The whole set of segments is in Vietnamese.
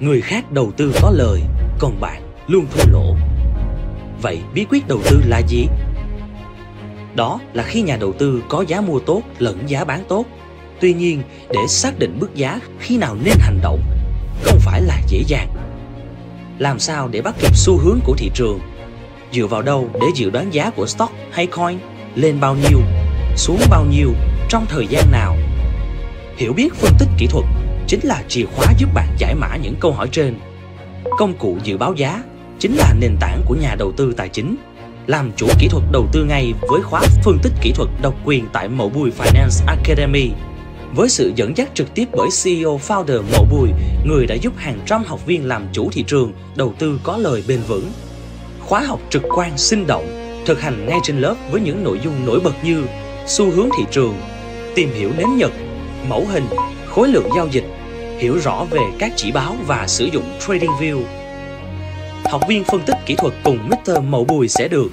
Người khác đầu tư có lời, còn bạn luôn thua lỗ. Vậy bí quyết đầu tư là gì? Đó là khi nhà đầu tư có giá mua tốt lẫn giá bán tốt. Tuy nhiên, để xác định mức giá khi nào nên hành động không phải là dễ dàng. Làm sao để bắt kịp xu hướng của thị trường? Dựa vào đâu để dự đoán giá của stock hay coin lên bao nhiêu, xuống bao nhiêu, trong thời gian nào? Hiểu biết phân tích kỹ thuật chính là chìa khóa giúp bạn giải mã những câu hỏi trên. Công cụ dự báo giá chính là nền tảng của nhà đầu tư tài chính. Làm chủ kỹ thuật đầu tư ngay với khóa phân tích kỹ thuật độc quyền tại Mậu Bùi Finance Academy. Với sự dẫn dắt trực tiếp bởi CEO founder Mậu Bùi, người đã giúp hàng trăm học viên làm chủ thị trường, đầu tư có lời bền vững. Khóa học trực quan sinh động, thực hành ngay trên lớp với những nội dung nổi bật như xu hướng thị trường, tìm hiểu nến nhật, mẫu hình, khối lượng giao dịch, hiểu rõ về các chỉ báo và sử dụng TradingView. Học viên phân tích kỹ thuật cùng Mr. Mậu Bùi sẽ được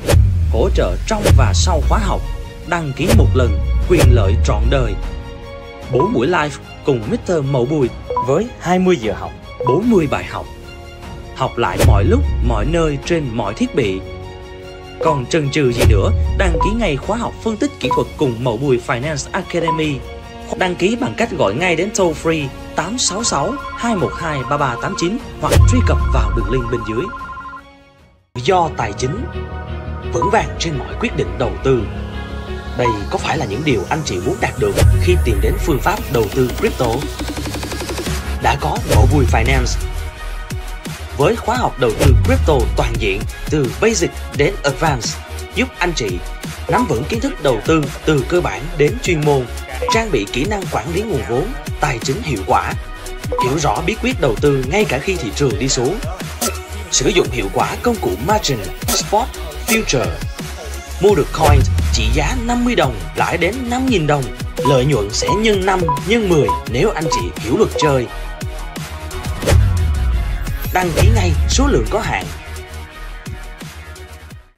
hỗ trợ trong và sau khóa học, đăng ký một lần, quyền lợi trọn đời. 4 buổi live cùng Mr. Mậu Bùi với 20 giờ học, 40 bài học. Học lại mọi lúc, mọi nơi trên mọi thiết bị. Còn chần chừ gì nữa, đăng ký ngay khóa học phân tích kỹ thuật cùng Mậu Bùi Finance Academy Đăng ký bằng cách gọi ngay đến toll free 866 212 3389 hoặc truy cập vào đường link bên dưới. Do tài chính vững vàng trên mọi quyết định đầu tư. Đây có phải là những điều anh chị muốn đạt được khi tìm đến phương pháp đầu tư crypto? Đã có Đỗ Vui Finance với khóa học đầu tư crypto toàn diện từ Basic đến Advanced giúp anh chị nắm vững kiến thức đầu tư từ cơ bản đến chuyên môn trang bị kỹ năng quản lý nguồn vốn, tài chính hiệu quả, hiểu rõ bí quyết đầu tư ngay cả khi thị trường đi xuống, sử dụng hiệu quả công cụ margin, spot, future, mua được coin trị giá 50 đồng lãi đến 5.000 đồng, lợi nhuận sẽ nhân 5, nhân 10 nếu anh chị hiểu luật chơi. Đăng ký ngay, số lượng có hạn,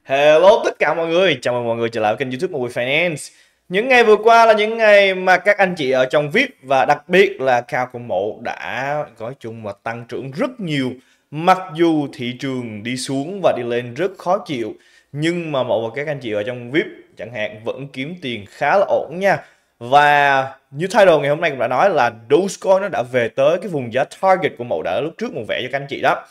Hello tất cả mọi người, chào mừng mọi người trở lại kênh YouTube Mobile Finance. Những ngày vừa qua là những ngày mà các anh chị ở trong VIP và đặc biệt là Cao Công Mộ đã gói chung và tăng trưởng rất nhiều. Mặc dù thị trường đi xuống và đi lên rất khó chịu, nhưng mà Mộ và các anh chị ở trong VIP chẳng hạn vẫn kiếm tiền khá là ổn nha. Và như title ngày hôm nay cũng đã nói là Dogecoin nó đã về tới cái vùng giá target của Mộ đã lúc trước Mộ vẽ cho các anh chị đó.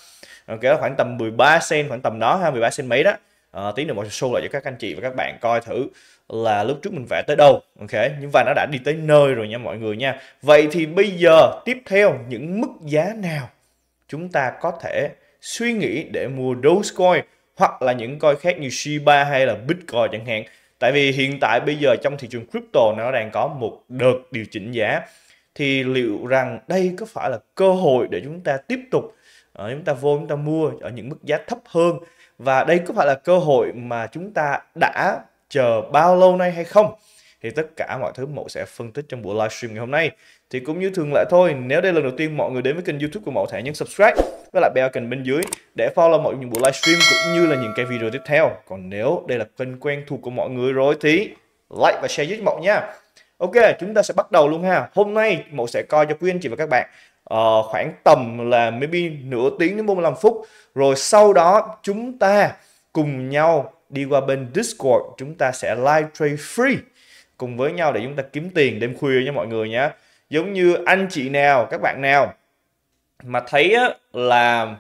Ok, khoảng tầm 13 cent, khoảng tầm đó ha, 13 cent mấy đó. À, tí nữa Mộ show lại cho các anh chị và các bạn coi thử là lúc trước mình vẽ tới đâu ok nhưng và nó đã đi tới nơi rồi nha mọi người nha vậy thì bây giờ tiếp theo những mức giá nào chúng ta có thể suy nghĩ để mua Dogecoin hoặc là những coin khác như Shiba hay là Bitcoin chẳng hạn tại vì hiện tại bây giờ trong thị trường crypto nó đang có một đợt điều chỉnh giá thì liệu rằng đây có phải là cơ hội để chúng ta tiếp tục ở ờ, chúng ta vô chúng ta mua ở những mức giá thấp hơn và đây có phải là cơ hội mà chúng ta đã chờ bao lâu nay hay không thì tất cả mọi thứ mẫu sẽ phân tích trong buổi livestream ngày hôm nay thì cũng như thường lệ thôi nếu đây là lần đầu tiên mọi người đến với kênh youtube của mẫu thể nhấn subscribe với lại bell icon bên dưới để follow mọi những buổi livestream cũng như là những cái video tiếp theo còn nếu đây là kênh quen thuộc của mọi người rồi thì like và share giúp mẫu nha ok chúng ta sẽ bắt đầu luôn ha hôm nay mẫu sẽ coi cho quý anh chị và các bạn uh, khoảng tầm là maybe nửa tiếng đến 45 phút rồi sau đó chúng ta cùng nhau đi qua bên Discord chúng ta sẽ live trade free cùng với nhau để chúng ta kiếm tiền đêm khuya nha mọi người nhé giống như anh chị nào các bạn nào mà thấy là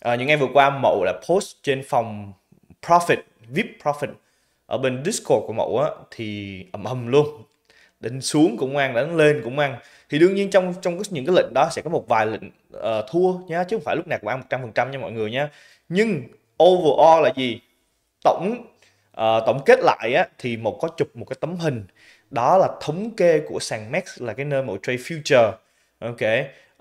à, những ngày vừa qua mậu là post trên phòng profit vip profit ở bên discord của mậu á thì ầm ầm luôn đánh xuống cũng ăn đánh lên cũng ăn thì đương nhiên trong trong những cái lệnh đó sẽ có một vài lệnh uh, thua nhá chứ không phải lúc nào cũng ăn 100% nha mọi người nhá nhưng overall là gì tổng uh, tổng kết lại á, thì một có chụp một cái tấm hình đó là thống kê của sàn Max là cái nơi mà trade future ok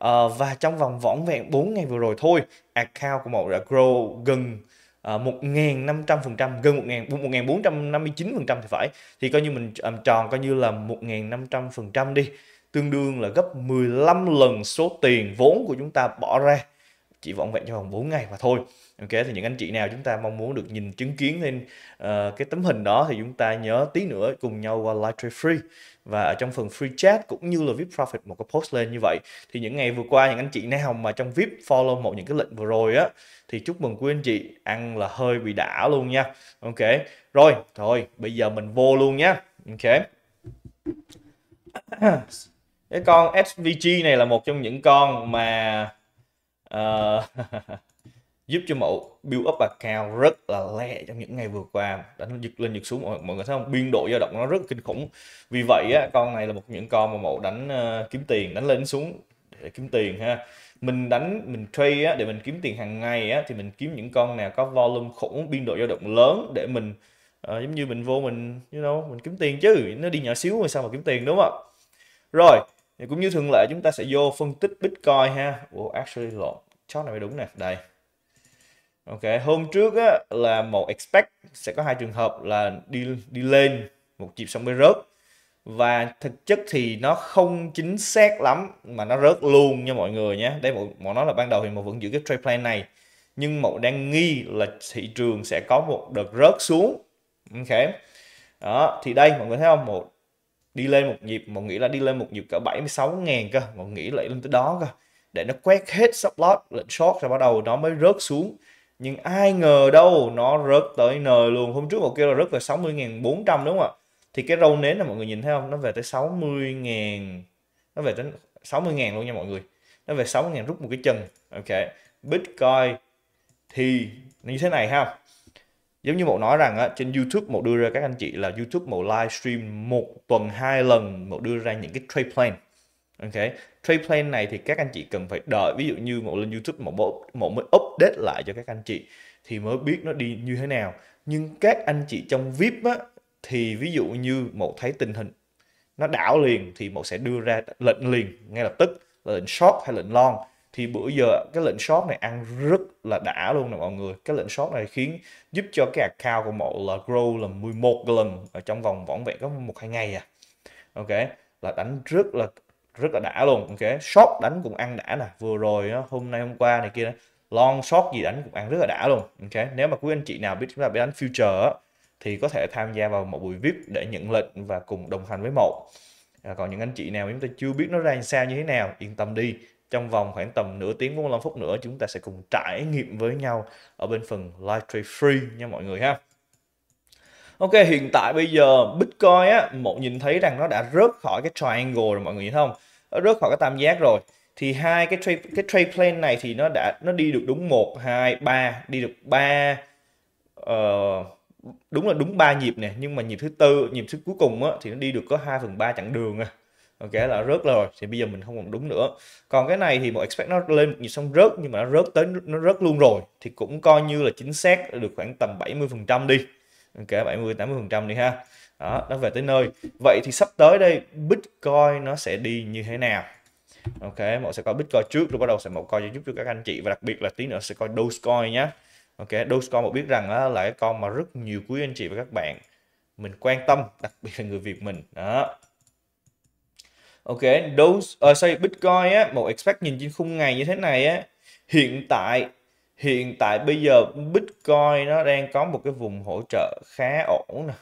uh, và trong vòng vỏn vẹn 4 ngày vừa rồi thôi account của một đã grow gần ờ, một nghìn năm trăm phần trăm gần một nghìn bốn trăm năm mươi chín phần trăm thì phải thì coi như mình um, tròn coi như là một nghìn năm trăm phần trăm đi tương đương là gấp 15 lần số tiền vốn của chúng ta bỏ ra chỉ vỏn vẹn trong vòng 4 ngày mà thôi ok thì những anh chị nào chúng ta mong muốn được nhìn chứng kiến lên uh, ờ, cái tấm hình đó thì chúng ta nhớ tí nữa cùng nhau qua live stream free và ở trong phần free chat cũng như là VIP profit một cái post lên như vậy thì những ngày vừa qua những anh chị nào mà trong VIP follow một những cái lệnh vừa rồi á thì chúc mừng quý anh chị ăn là hơi bị đã luôn nha ok rồi thôi bây giờ mình vô luôn nhá ok cái con SVG này là một trong những con mà uh, giúp cho mẫu build up account rất là le trong những ngày vừa qua đánh giật lên giật xuống mọi, mọi người thấy không biên độ dao động nó rất kinh khủng vì vậy á, con này là một những con mà mẫu đánh uh, kiếm tiền đánh lên đánh xuống để kiếm tiền ha mình đánh mình trade á, để mình kiếm tiền hàng ngày á, thì mình kiếm những con nào có volume khủng biên độ dao động lớn để mình uh, giống như mình vô mình you know mình kiếm tiền chứ nó đi nhỏ xíu rồi sao mà kiếm tiền đúng không rồi thì cũng như thường lệ chúng ta sẽ vô phân tích bitcoin ha oh actually lộn chó này mới đúng nè đây Ok, hôm trước á, là một expect sẽ có hai trường hợp là đi đi lên một nhịp xong mới rớt và thực chất thì nó không chính xác lắm mà nó rớt luôn nha mọi người nhé. Đây một một nó là ban đầu thì một vẫn giữ cái trade plan này nhưng một đang nghi là thị trường sẽ có một đợt rớt xuống. Ok. Đó, thì đây mọi người thấy không? Một đi lên một nhịp, một nghĩ là đi lên một nhịp cỡ 76 ngàn cơ, một nghĩ lại lên tới đó cơ để nó quét hết stop loss lệnh short rồi bắt đầu nó mới rớt xuống nhưng ai ngờ đâu nó rớt tới nơi luôn hôm trước một kêu là rớt về 60.400 đúng không ạ thì cái râu nến là mọi người nhìn thấy không nó về tới 60.000 nó về tới 60.000 luôn nha mọi người nó về 60.000 rút một cái chân ok Bitcoin thì như thế này ha giống như một nói rằng á, trên YouTube một đưa ra các anh chị là YouTube một livestream một tuần hai lần một đưa ra những cái trade plan Ok, trade plan này thì các anh chị cần phải đợi ví dụ như một lên YouTube một bộ một mới update lại cho các anh chị thì mới biết nó đi như thế nào. Nhưng các anh chị trong VIP á, thì ví dụ như một thấy tình hình nó đảo liền thì một sẽ đưa ra lệnh liền ngay lập tức lệnh short hay lệnh long thì bữa giờ cái lệnh short này ăn rất là đã luôn nè mọi người cái lệnh short này khiến giúp cho cái account của mộ là grow là 11 lần ở trong vòng vỏn vẹn có một hai ngày à ok là đánh rất là rất là đã luôn ok short đánh cũng ăn đã nè vừa rồi hôm nay hôm qua này kia đó. long short gì đánh cũng ăn rất là đã luôn ok nếu mà quý anh chị nào biết chúng ta biết đánh future thì có thể tham gia vào một buổi vip để nhận lệnh và cùng đồng hành với một à, còn những anh chị nào chúng ta chưa biết nó ra sao như thế nào yên tâm đi trong vòng khoảng tầm nửa tiếng 45 phút nữa chúng ta sẽ cùng trải nghiệm với nhau ở bên phần live trade free nha mọi người ha Ok hiện tại bây giờ Bitcoin á một nhìn thấy rằng nó đã rớt khỏi cái triangle rồi mọi người nhìn thấy không nó rớt khỏi cái tam giác rồi thì hai cái trade cái trade plan này thì nó đã nó đi được đúng 1 2 3 đi được 3 uh, ờ, đúng là đúng ba nhịp nè nhưng mà nhịp thứ tư nhịp thứ cuối cùng á, thì nó đi được có 2 phần ba chặng đường à ok là rớt rồi thì bây giờ mình không còn đúng nữa còn cái này thì một expect nó lên một nhịp xong rớt nhưng mà nó rớt tới nó rớt luôn rồi thì cũng coi như là chính xác được khoảng tầm 70 phần trăm đi kể 70 80 phần trăm đi ha đó nó về tới nơi vậy thì sắp tới đây Bitcoin nó sẽ đi như thế nào ok mọi sẽ coi Bitcoin trước rồi bắt đầu sẽ một coi giúp cho các anh chị và đặc biệt là tí nữa sẽ coi Dogecoin nhé ok Dogecoin một biết rằng đó là cái con mà rất nhiều quý anh chị và các bạn mình quan tâm đặc biệt là người Việt mình đó ok Doge uh, sorry, Bitcoin á một expect nhìn trên khung ngày như thế này á hiện tại hiện tại bây giờ Bitcoin nó đang có một cái vùng hỗ trợ khá ổn nè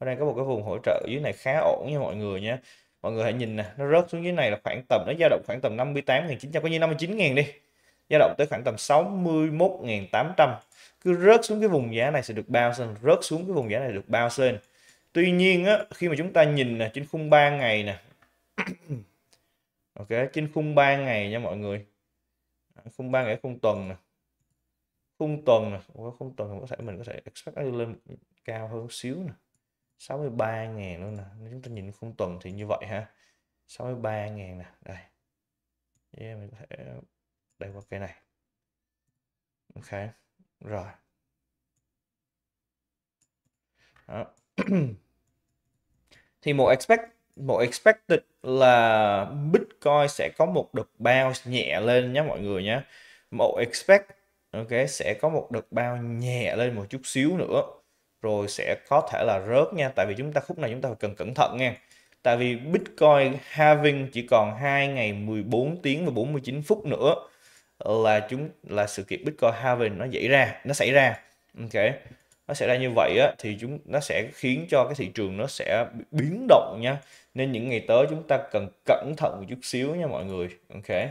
nó đang có một cái vùng hỗ trợ dưới này khá ổn nha mọi người nha mọi người hãy nhìn nè nó rớt xuống dưới này là khoảng tầm nó dao động khoảng tầm 58.900 có như 59.000 đi dao động tới khoảng tầm 61.800 cứ rớt xuống cái vùng giá này sẽ được bao sen rớt xuống cái vùng giá này được bao sen tuy nhiên á, khi mà chúng ta nhìn nè trên khung 3 ngày nè ok trên khung 3 ngày nha mọi người khung ba ngày khung tuần nè khung tuần nè khung tuần có thể mình có thể expect nó lên cao hơn xíu nè 63.000 luôn nè chúng ta nhìn khung tuần thì như vậy ha 63.000 nè đây yeah, mình có thể đây qua cái này ok rồi Đó. thì một expect một expected là big Bitcoin sẽ có một đợt bounce nhẹ lên nhé mọi người nhé. Mẫu expect ok sẽ có một đợt bounce nhẹ lên một chút xíu nữa rồi sẽ có thể là rớt nha tại vì chúng ta khúc này chúng ta cần cẩn thận nha tại vì Bitcoin halving chỉ còn 2 ngày 14 tiếng và 49 phút nữa là chúng là sự kiện Bitcoin halving nó xảy ra nó xảy ra ok nó xảy ra như vậy á, thì chúng nó sẽ khiến cho cái thị trường nó sẽ biến động nha nên những ngày tới chúng ta cần cẩn thận một chút xíu nha mọi người ok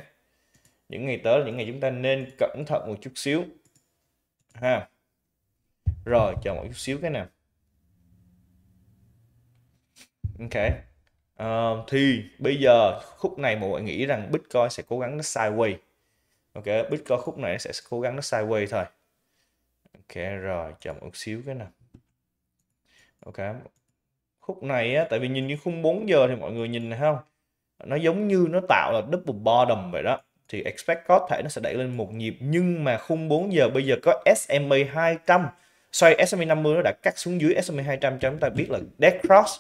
những ngày tới là những ngày chúng ta nên cẩn thận một chút xíu ha rồi chờ một chút xíu cái nào ok uh, thì bây giờ khúc này mọi người nghĩ rằng bitcoin sẽ cố gắng nó sideways ok bitcoin khúc này sẽ cố gắng nó sideways thôi ok rồi chậm một xíu cái nào ok khúc này á tại vì nhìn cái khung 4 giờ thì mọi người nhìn này không nó giống như nó tạo là double bottom vậy đó thì expect có thể nó sẽ đẩy lên một nhịp nhưng mà khung 4 giờ bây giờ có SMA 200 xoay SMA 50 nó đã cắt xuống dưới SMA 200 cho chúng ta biết là dead cross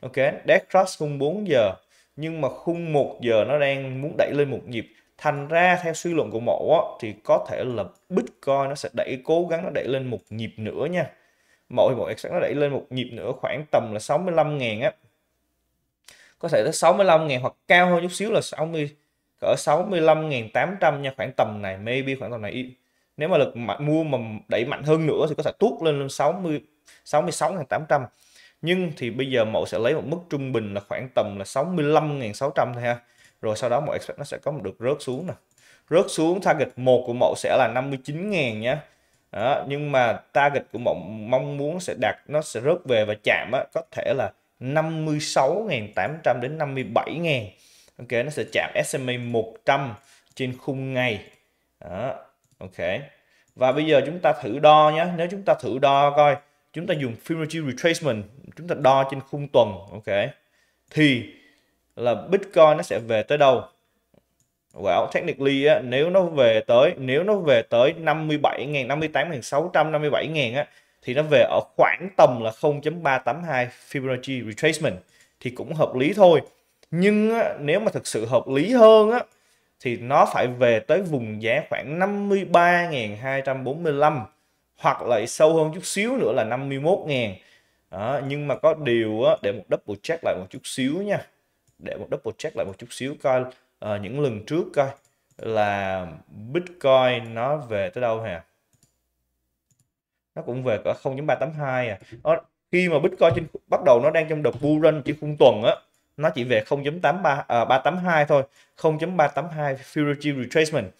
ok dead cross khung 4 giờ nhưng mà khung 1 giờ nó đang muốn đẩy lên một nhịp thành ra theo suy luận của mộ á, thì có thể là Bitcoin nó sẽ đẩy cố gắng nó đẩy lên một nhịp nữa nha mỗi thì mộ nó đẩy lên một nhịp nữa khoảng tầm là 65 ngàn á có thể tới 65 ngàn hoặc cao hơn chút xíu là 60 cỡ 65.800 nha khoảng tầm này maybe khoảng tầm này nếu mà lực mà, mua mà đẩy mạnh hơn nữa thì có thể tuốt lên lên 60 66.800 nhưng thì bây giờ mẫu sẽ lấy một mức trung bình là khoảng tầm là 65.600 thôi ha rồi sau đó một expect nó sẽ có được rớt xuống nè rớt xuống target một của mẫu sẽ là 59.000 nhé đó, nhưng mà target của mẫu mong muốn sẽ đạt nó sẽ rớt về và chạm á, có thể là 56.800 đến 57.000 ok nó sẽ chạm SMA 100 trên khung ngày đó, ok và bây giờ chúng ta thử đo nhé nếu chúng ta thử đo coi chúng ta dùng Fibonacci retracement chúng ta đo trên khung tuần ok thì là Bitcoin nó sẽ về tới đâu Well, technically á, nếu nó về tới nếu nó về tới 57.000, 58.000, 657.000 á thì nó về ở khoảng tầm là 0.382 Fibonacci retracement thì cũng hợp lý thôi. Nhưng á, nếu mà thực sự hợp lý hơn á thì nó phải về tới vùng giá khoảng 53.245 hoặc lại sâu hơn chút xíu nữa là 51.000. Đó, nhưng mà có điều á, để một double check lại một chút xíu nha để một double check lại một chút xíu coi uh, những lần trước coi là Bitcoin nó về tới đâu hả? Nó cũng về cỡ 0.382 à. Nó, ờ, khi mà Bitcoin trên, bắt đầu nó đang trong đợt bull run chỉ khung tuần á, nó chỉ về 0.83 à, 382 thôi, 0.382 Fibonacci retracement.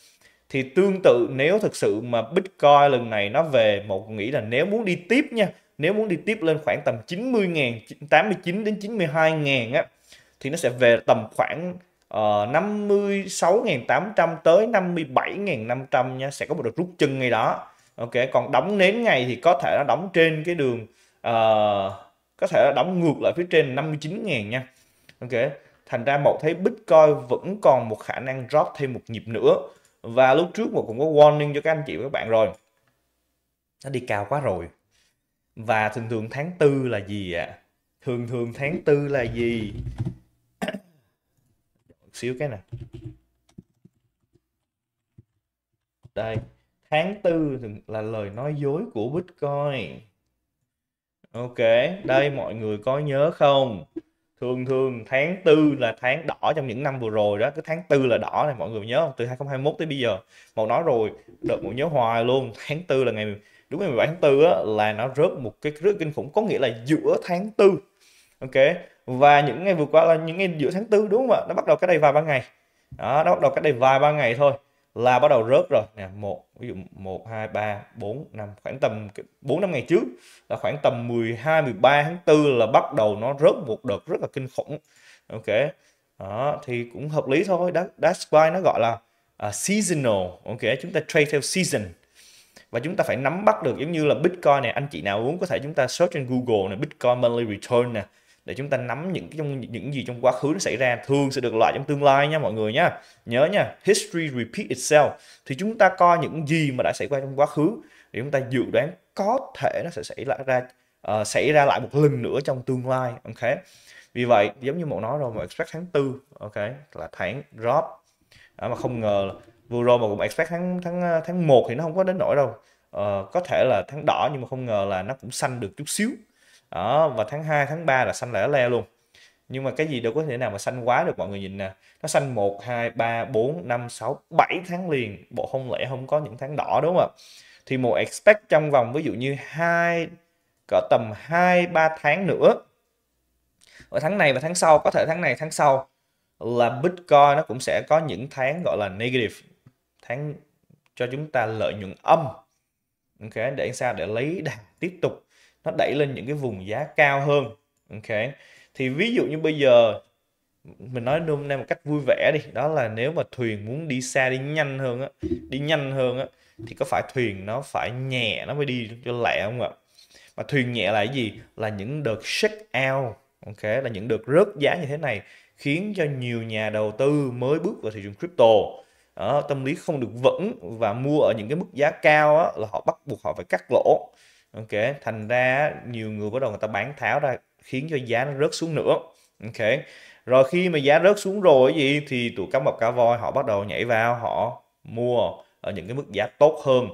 Thì tương tự nếu thực sự mà Bitcoin lần này nó về một nghĩ là nếu muốn đi tiếp nha, nếu muốn đi tiếp lên khoảng tầm 90.000 89 đến 92.000 á thì nó sẽ về tầm khoảng ờ, uh, 56.800 tới 57.500 nha sẽ có một đợt rút chân ngay đó ok còn đóng nến ngày thì có thể nó đóng trên cái đường uh, có thể là đóng ngược lại phía trên 59.000 nha ok thành ra một thấy Bitcoin vẫn còn một khả năng drop thêm một nhịp nữa và lúc trước một cũng có warning cho các anh chị và các bạn rồi nó đi cao quá rồi và thường thường tháng tư là gì ạ à? thường thường tháng tư là gì xíu cái nè đây tháng tư là lời nói dối của bitcoin ok đây mọi người có nhớ không thường thường tháng tư là tháng đỏ trong những năm vừa rồi đó cái tháng tư là đỏ này mọi người nhớ không từ 2021 tới bây giờ một nói rồi đợt một nhớ hoài luôn tháng tư là ngày đúng ngày 17 tháng tư là nó rớt một cái rớt kinh khủng có nghĩa là giữa tháng tư ok và những ngày vừa qua là những ngày giữa tháng tư đúng không ạ nó bắt đầu cách đây vài ba ngày đó nó bắt đầu cách đây vài ba ngày thôi là bắt đầu rớt rồi nè một ví dụ một hai ba bốn năm khoảng tầm bốn năm ngày trước là khoảng tầm 12 13 tháng 4 là bắt đầu nó rớt một đợt rất là kinh khủng ok đó thì cũng hợp lý thôi đó that's why nó gọi là uh, seasonal ok chúng ta trade theo season và chúng ta phải nắm bắt được giống như là Bitcoin này anh chị nào muốn có thể chúng ta search trên Google này Bitcoin monthly return nè để chúng ta nắm những cái trong những gì trong quá khứ nó xảy ra thường sẽ được loại trong tương lai nha mọi người nha nhớ nha history repeat itself thì chúng ta coi những gì mà đã xảy qua trong quá khứ để chúng ta dự đoán có thể nó sẽ xảy lại ra uh, xảy ra lại một lần nữa trong tương lai ok vì vậy giống như một nói rồi mà expect tháng tư ok là tháng drop à, mà không ngờ là, vừa rồi mà cũng expect tháng tháng ờ, tháng 1 thì nó không có đến nổi đâu uh, có thể là tháng đỏ nhưng mà không ngờ là nó cũng xanh được chút xíu đó và tháng 2 tháng 3 là xanh lẻ le luôn nhưng mà cái gì đâu có thể nào mà xanh quá được mọi người nhìn nè nó xanh 1 2 3 4 5 6 7 tháng liền bộ không lẽ không có những tháng đỏ đúng không ạ thì một expect trong vòng ví dụ như hai cỡ tầm 2 3 tháng nữa ở tháng này và tháng sau có thể tháng này tháng sau là Bitcoin nó cũng sẽ có những tháng gọi là negative tháng cho chúng ta lợi nhuận âm ok để sao để lấy đà tiếp tục nó đẩy lên những cái vùng giá cao hơn ok thì ví dụ như bây giờ mình nói nôm na một cách vui vẻ đi đó là nếu mà thuyền muốn đi xa đi nhanh hơn á đi nhanh hơn á thì có phải thuyền nó phải nhẹ nó mới đi cho lẹ không ạ mà thuyền nhẹ là cái gì là những đợt shake out ok là những đợt rớt giá như thế này khiến cho nhiều nhà đầu tư mới bước vào thị trường crypto đó, tâm lý không được vững và mua ở những cái mức giá cao á, là họ bắt buộc họ phải cắt lỗ ok thành ra nhiều người bắt đầu người ta bán tháo ra khiến cho giá nó rớt xuống nữa ok rồi khi mà giá rớt xuống rồi gì thì tụi cá mập cá voi họ bắt đầu nhảy vào họ mua ở những cái mức giá tốt hơn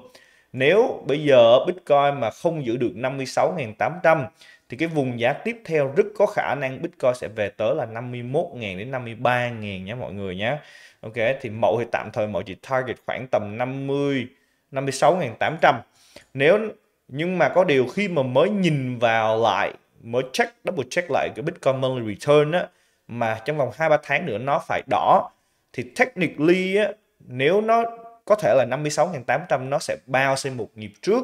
nếu bây giờ Bitcoin mà không giữ được 56.800 thì cái vùng giá tiếp theo rất có khả năng Bitcoin sẽ về tới là 51.000 đến 53.000 nha mọi người nhé. Ok thì mẫu thì tạm thời mọi chỉ target khoảng tầm 50 56.800. Nếu nhưng mà có điều khi mà mới nhìn vào lại mới check double check lại cái Bitcoin monthly return á mà trong vòng 2 3 tháng nữa nó phải đỏ thì technically á, nếu nó có thể là 56.800 nó sẽ bao lên một nhịp trước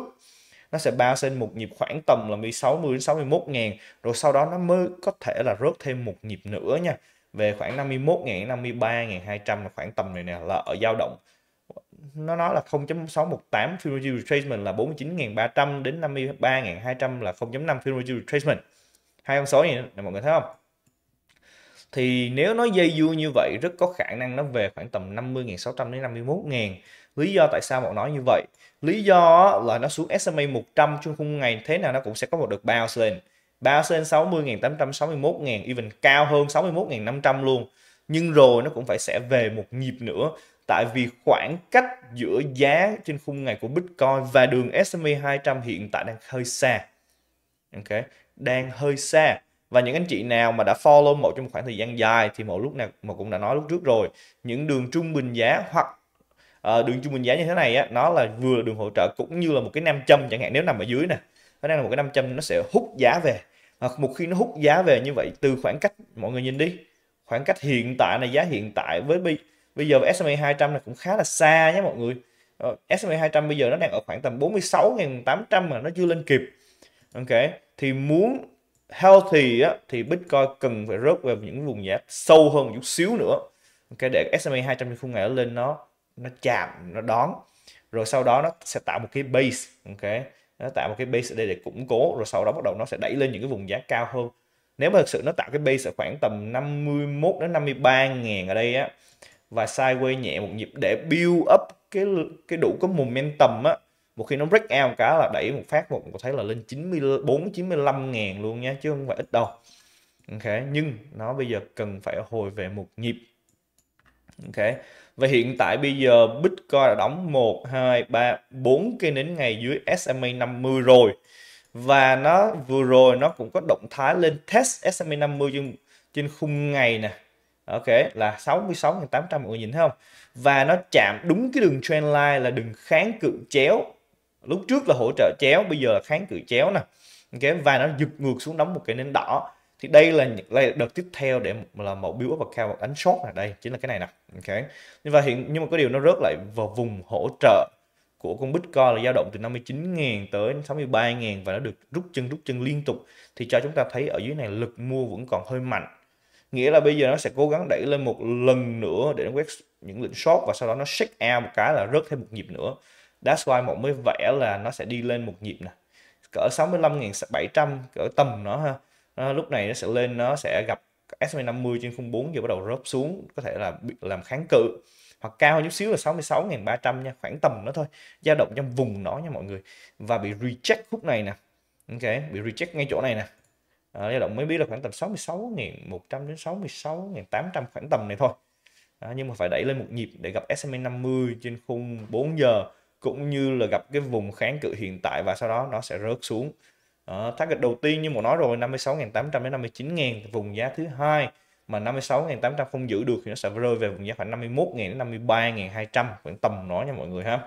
nó sẽ bao lên một nhịp khoảng tầm là 60 đến 61 ngàn rồi sau đó nó mới có thể là rớt thêm một nhịp nữa nha về khoảng 51 ngàn 53 ngàn 200 là khoảng tầm này nè là ở dao động nó nói là 0.618 Fibonacci retracement là 49.300 đến 53.200 là 0.5 Fibonacci retracement hai con số này nè mọi người thấy không thì nếu nó dây vua như vậy rất có khả năng nó về khoảng tầm 50.600 đến 51.000 lý do tại sao bọn nói như vậy lý do là nó xuống SMA 100 trong khung ngày thế nào nó cũng sẽ có một đợt bounce lên bounce lên 60.861.000 even cao hơn 61.500 luôn nhưng rồi nó cũng phải sẽ về một nhịp nữa tại vì khoảng cách giữa giá trên khung ngày của Bitcoin và đường S&P 200 hiện tại đang hơi xa. Ok, đang hơi xa. Và những anh chị nào mà đã follow một trong một khoảng thời gian dài thì một lúc nào mà cũng đã nói lúc trước rồi, những đường trung bình giá hoặc uh, đường trung bình giá như thế này á, nó là vừa là đường hỗ trợ cũng như là một cái nam châm chẳng hạn nếu nằm ở dưới nè. Nó đang là một cái nam châm nó sẽ hút giá về. À, một khi nó hút giá về như vậy từ khoảng cách mọi người nhìn đi khoảng cách hiện tại này giá hiện tại với bây giờ S&P 200 là cũng khá là xa nhé mọi người ờ, S&P 200 bây giờ nó đang ở khoảng tầm 46.800 mà nó chưa lên kịp ok thì muốn healthy á, thì Bitcoin cần phải rớt về những vùng giá sâu hơn chút xíu nữa ok để S&P 200 trên khung ngày nó lên nó nó chạm nó đón rồi sau đó nó sẽ tạo một cái base ok nó tạo một cái base ở đây để củng cố rồi sau đó bắt đầu nó sẽ đẩy lên những cái vùng giá cao hơn nếu mà thực sự nó tạo cái base ở khoảng tầm 51 đến 53 ngàn ở đây á và sideways nhẹ một nhịp để build up cái cái đủ cái momentum á một khi nó break out một cái là đẩy một phát một có thấy là lên 94 95 ngàn luôn nha chứ không phải ít đâu ok nhưng nó bây giờ cần phải hồi về một nhịp ok và hiện tại bây giờ Bitcoin đã đóng 1, 2, 3, 4 cây nến ngày dưới SMA 50 rồi và nó vừa rồi nó cũng có động thái lên test SMA 50 trên, trên khung ngày nè ok là 66.800 mọi người nhìn thấy không và nó chạm đúng cái đường trendline là đường kháng cự chéo lúc trước là hỗ trợ chéo bây giờ là kháng cự chéo nè ok và nó giật ngược xuống đóng một cái nến đỏ thì đây là, là đợt tiếp theo để là một build và cao đánh short là đây chính là cái này nè ok nhưng mà hiện nhưng mà có điều nó rớt lại vào vùng hỗ trợ của con Bitcoin là dao động từ 59.000 tới 63.000 và nó được rút chân rút chân liên tục thì cho chúng ta thấy ở dưới này lực mua vẫn còn hơi mạnh nghĩa là bây giờ nó sẽ cố gắng đẩy lên một lần nữa để nó quét những lệnh short và sau đó nó shake out một cái là rớt thêm một nhịp nữa that's why một mới vẽ là nó sẽ đi lên một nhịp nè cỡ 65.700 cỡ tầm nó ha nó, lúc này nó sẽ lên nó sẽ gặp S50 trên 04 giờ bắt đầu rớt xuống có thể là làm kháng cự hoặc cao chút xíu là 66.300 nha khoảng tầm nó thôi dao động trong vùng nó nha mọi người và bị reject khúc này nè ok bị reject ngay chỗ này nè dao ờ, động mới biết là khoảng tầm 66.100 đến 66.800 khoảng tầm này thôi đó, nhưng mà phải đẩy lên một nhịp để gặp SMA 50 trên khung 4 giờ cũng như là gặp cái vùng kháng cự hiện tại và sau đó nó sẽ rớt xuống đó, ờ, target đầu tiên như một nói rồi 56.800 đến 59.000 vùng giá thứ hai mà 56.800 không giữ được thì nó sẽ rơi về vùng giá khoảng 51.000 đến 53.200 khoảng tầm nó nha mọi người ha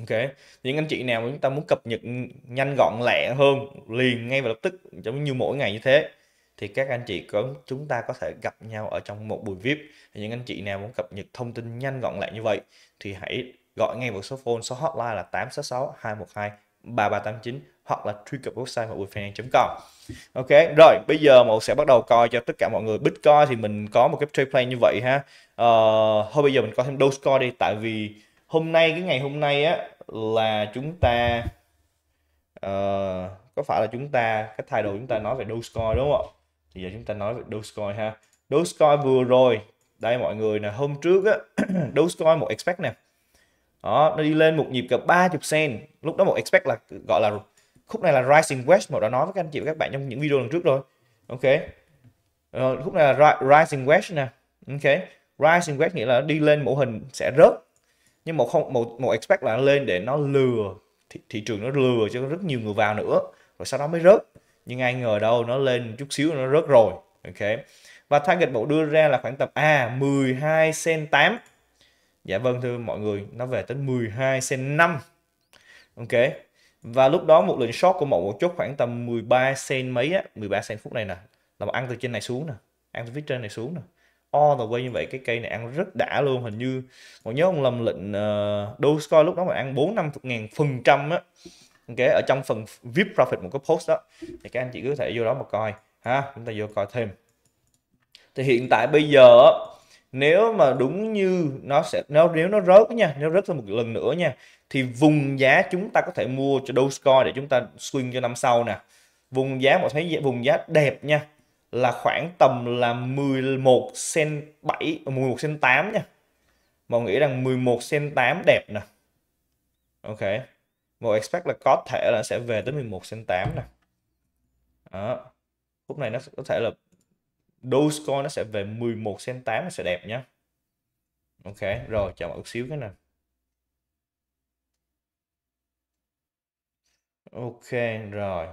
Ok, những anh chị nào mà chúng ta muốn cập nhật nhanh gọn lẹ hơn liền ngay và lập tức giống như mỗi ngày như thế thì các anh chị có chúng ta có thể gặp nhau ở trong một buổi VIP. những anh chị nào muốn cập nhật thông tin nhanh gọn lẹ như vậy thì hãy gọi ngay vào số phone số hotline là 866 212 3389 hoặc là truy cập website mà com Ok, rồi bây giờ Mậu sẽ bắt đầu coi cho tất cả mọi người Bitcoin thì mình có một cái trade plan như vậy ha. Ờ, thôi bây giờ mình coi thêm Dogecoin đi tại vì hôm nay cái ngày hôm nay á là chúng ta uh, có phải là chúng ta cái thay đổi chúng ta nói về Dogecoin đúng không thì giờ chúng ta nói về Dogecoin ha Dogecoin vừa rồi đây mọi người nè hôm trước á Dogecoin một expect nè đó nó đi lên một nhịp cỡ 30 sen lúc đó một expect là gọi là khúc này là rising wedge mà đã nói với các anh chị và các bạn trong những video lần trước rồi ok rồi, ờ, khúc này là rising wedge nè ok rising wedge nghĩa là nó đi lên mẫu hình sẽ rớt nhưng một không một một expect là lên để nó lừa thị, thị trường nó lừa cho rất nhiều người vào nữa rồi sau đó mới rớt nhưng ai ngờ đâu nó lên chút xíu nó rớt rồi ok và target bộ đưa ra là khoảng tầm à 12 sen 8 dạ vâng thưa mọi người nó về tới 12 sen 5 ok và lúc đó một lệnh short của mẫu một chút khoảng tầm 13 sen mấy á 13 sen phút này nè là ăn từ trên này xuống nè ăn từ phía trên này xuống nè all the way như vậy cái cây này ăn rất đã luôn hình như còn nhớ ông lâm lệnh uh, ờ, Dogecoin lúc đó mà ăn bốn năm ngàn phần trăm á ok ở trong phần VIP profit một cái post đó thì các anh chị cứ thể vô đó mà coi ha chúng ta vô coi thêm thì hiện tại bây giờ nếu mà đúng như nó sẽ nếu nếu nó rớt nha nếu rớt thêm một lần nữa nha thì vùng giá chúng ta có thể mua cho Dogecoin để chúng ta swing cho năm sau nè vùng giá mà thấy vùng giá đẹp nha là khoảng tầm là 11 sen 7 11 sen 8 nha Màu nghĩ rằng 11 sen 8 đẹp nè Ok Màu expect là có thể là sẽ về tới 11 sen 8 nè Đó Khúc này nó có thể là Dogecoin nó sẽ về 11 sen 8 nó sẽ đẹp nhá Ok rồi chờ một xíu cái nè Ok rồi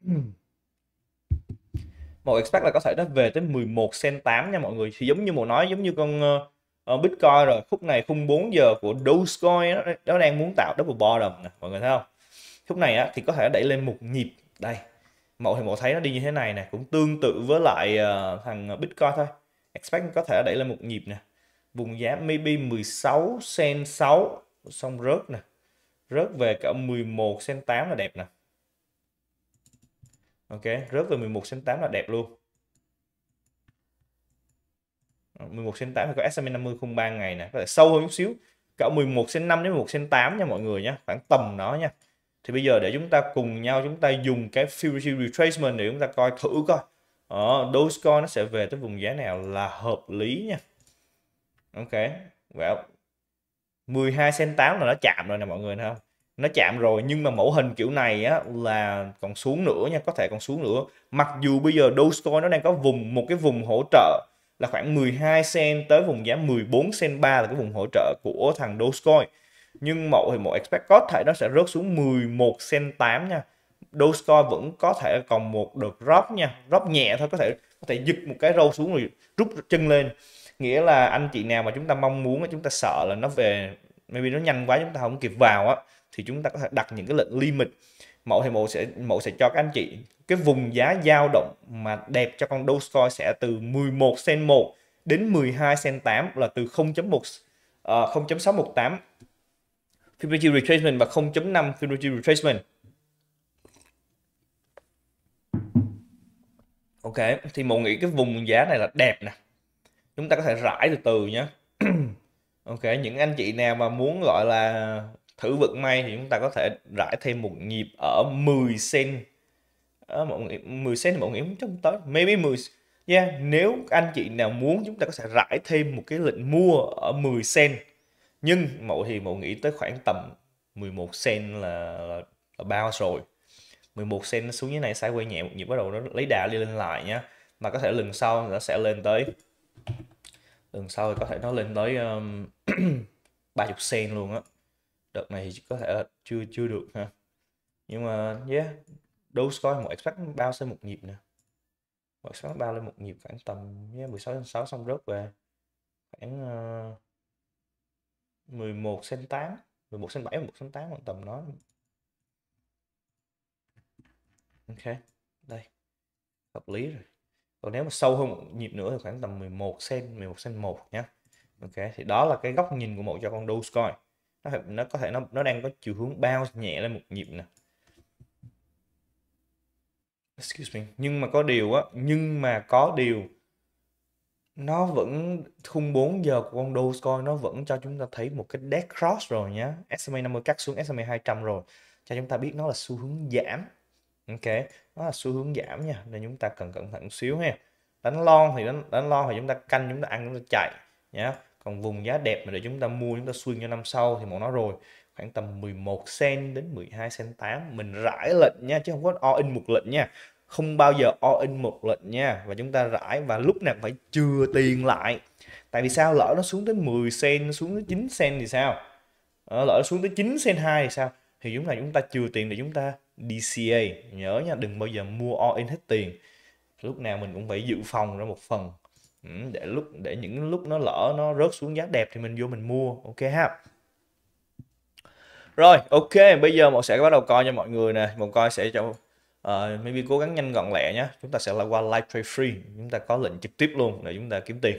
Một expect là có thể nó về tới 11 cent 8 nha mọi người. Thì giống như một nói giống như con uh, Bitcoin rồi, khúc này khung 4 giờ của Dogecoin nó, nó đang muốn tạo double bottom nè, mọi người thấy không? Khúc này á, thì có thể đẩy lên một nhịp đây. Mẫu thì mọi thấy nó đi như thế này nè, cũng tương tự với lại uh, thằng Bitcoin thôi. Expect có thể đẩy lên một nhịp nè. Vùng giá maybe 16 cent 6 xong rớt nè. Rớt về cả 11 cent 8 là đẹp nè ok rớt về 11.8 là đẹp luôn 11.8 ờ, thì có SMA 50 không 3 ngày nè có thể sâu hơn chút xíu cỡ 11.5 đến 11.8 nha mọi người nhé, khoảng tầm đó nha thì bây giờ để chúng ta cùng nhau chúng ta dùng cái Fibonacci retracement để chúng ta coi thử coi ở ờ, Dogecoin nó sẽ về tới vùng giá nào là hợp lý nha ok well 12 cent 8 là nó chạm rồi nè mọi người thấy không nó chạm rồi nhưng mà mẫu hình kiểu này á là còn xuống nữa nha có thể còn xuống nữa mặc dù bây giờ Dogecoin nó đang có vùng một cái vùng hỗ trợ là khoảng 12 sen tới vùng giá 14 sen 3 là cái vùng hỗ trợ của thằng Dogecoin nhưng mẫu thì mẫu expect có thể nó sẽ rớt xuống 11 sen 8 nha Dogecoin vẫn có thể còn một đợt drop nha drop nhẹ thôi có thể có thể giật một cái râu xuống rồi rút chân lên nghĩa là anh chị nào mà chúng ta mong muốn chúng ta sợ là nó về maybe nó nhanh quá chúng ta không kịp vào á thì chúng ta có thể đặt những cái lệnh limit mẫu thì mẫu sẽ mẫu sẽ cho các anh chị cái vùng giá dao động mà đẹp cho con Dogecoin sẽ từ 11 cent 1 đến 12 cent 8 là từ 0.1 uh, 0.618 Fibonacci retracement và 0.5 Fibonacci retracement Ok, thì mọi nghĩ cái vùng giá này là đẹp nè. Chúng ta có thể rải từ từ nhé. ok, những anh chị nào mà muốn gọi là thử vận may thì chúng ta có thể rải thêm một nhịp ở 10 sen ở ờ, một nhịp, 10 sen thì một nhịp trong tới maybe 10 yeah, nếu anh chị nào muốn chúng ta có thể rải thêm một cái lệnh mua ở 10 sen nhưng mậu thì mậu nghĩ tới khoảng tầm 11 sen là, là, là bao rồi 11 sen nó xuống như này sai quay nhẹ một nhịp bắt đầu nó lấy đà đi lên lại nhá mà có thể lần sau nó sẽ lên tới lần sau thì có thể nó lên tới um, 30 sen luôn á đợt này thì có thể là chưa chưa được ha nhưng mà yeah Dose coi một expect bao sẽ một nhịp nè một expect bao lên một nhịp khoảng tầm yeah, 16 6 xong rớt về khoảng uh, 11 cent 8 11 cent 7 11 cent 8 khoảng tầm nó ok đây hợp lý rồi còn nếu mà sâu hơn một nhịp nữa thì khoảng tầm 11 cent 11 cent 1 nhé ok thì đó là cái góc nhìn của một cho con Dogecoin nó nó có thể nó nó đang có chiều hướng bao nhẹ lên một nhịp nè excuse me nhưng mà có điều á nhưng mà có điều nó vẫn khung 4 giờ của con Dogecoin nó vẫn cho chúng ta thấy một cái dead cross rồi nhá SMA 50 cắt xuống SMA 200 rồi cho chúng ta biết nó là xu hướng giảm ok nó là xu hướng giảm nha nên chúng ta cần cẩn thận xíu ha đánh lon thì đánh đánh lon thì chúng ta canh chúng ta ăn chúng ta chạy nhá còn vùng giá đẹp mà để chúng ta mua chúng ta xuyên cho năm sau thì một nó rồi khoảng tầm 11 cent đến 12 cent 8 mình rải lệnh nha chứ không có all in một lệnh nha không bao giờ all in một lệnh nha và chúng ta rải và lúc nào phải chừa tiền lại tại vì sao lỡ nó xuống tới 10 cent xuống tới 9 cent thì sao ờ, lỡ nó xuống tới 9 cent 2 thì sao thì chúng là chúng ta chừa tiền để chúng ta DCA nhớ nha đừng bao giờ mua all in hết tiền lúc nào mình cũng phải dự phòng ra một phần Ừ, để lúc để những lúc nó lỡ nó rớt xuống giá đẹp thì mình vô mình mua ok ha rồi ok bây giờ một sẽ bắt đầu coi cho mọi người nè một coi sẽ cho uh, maybe cố gắng nhanh gọn lẹ nhé chúng ta sẽ là qua live trade free chúng ta có lệnh trực tiếp luôn để chúng ta kiếm tiền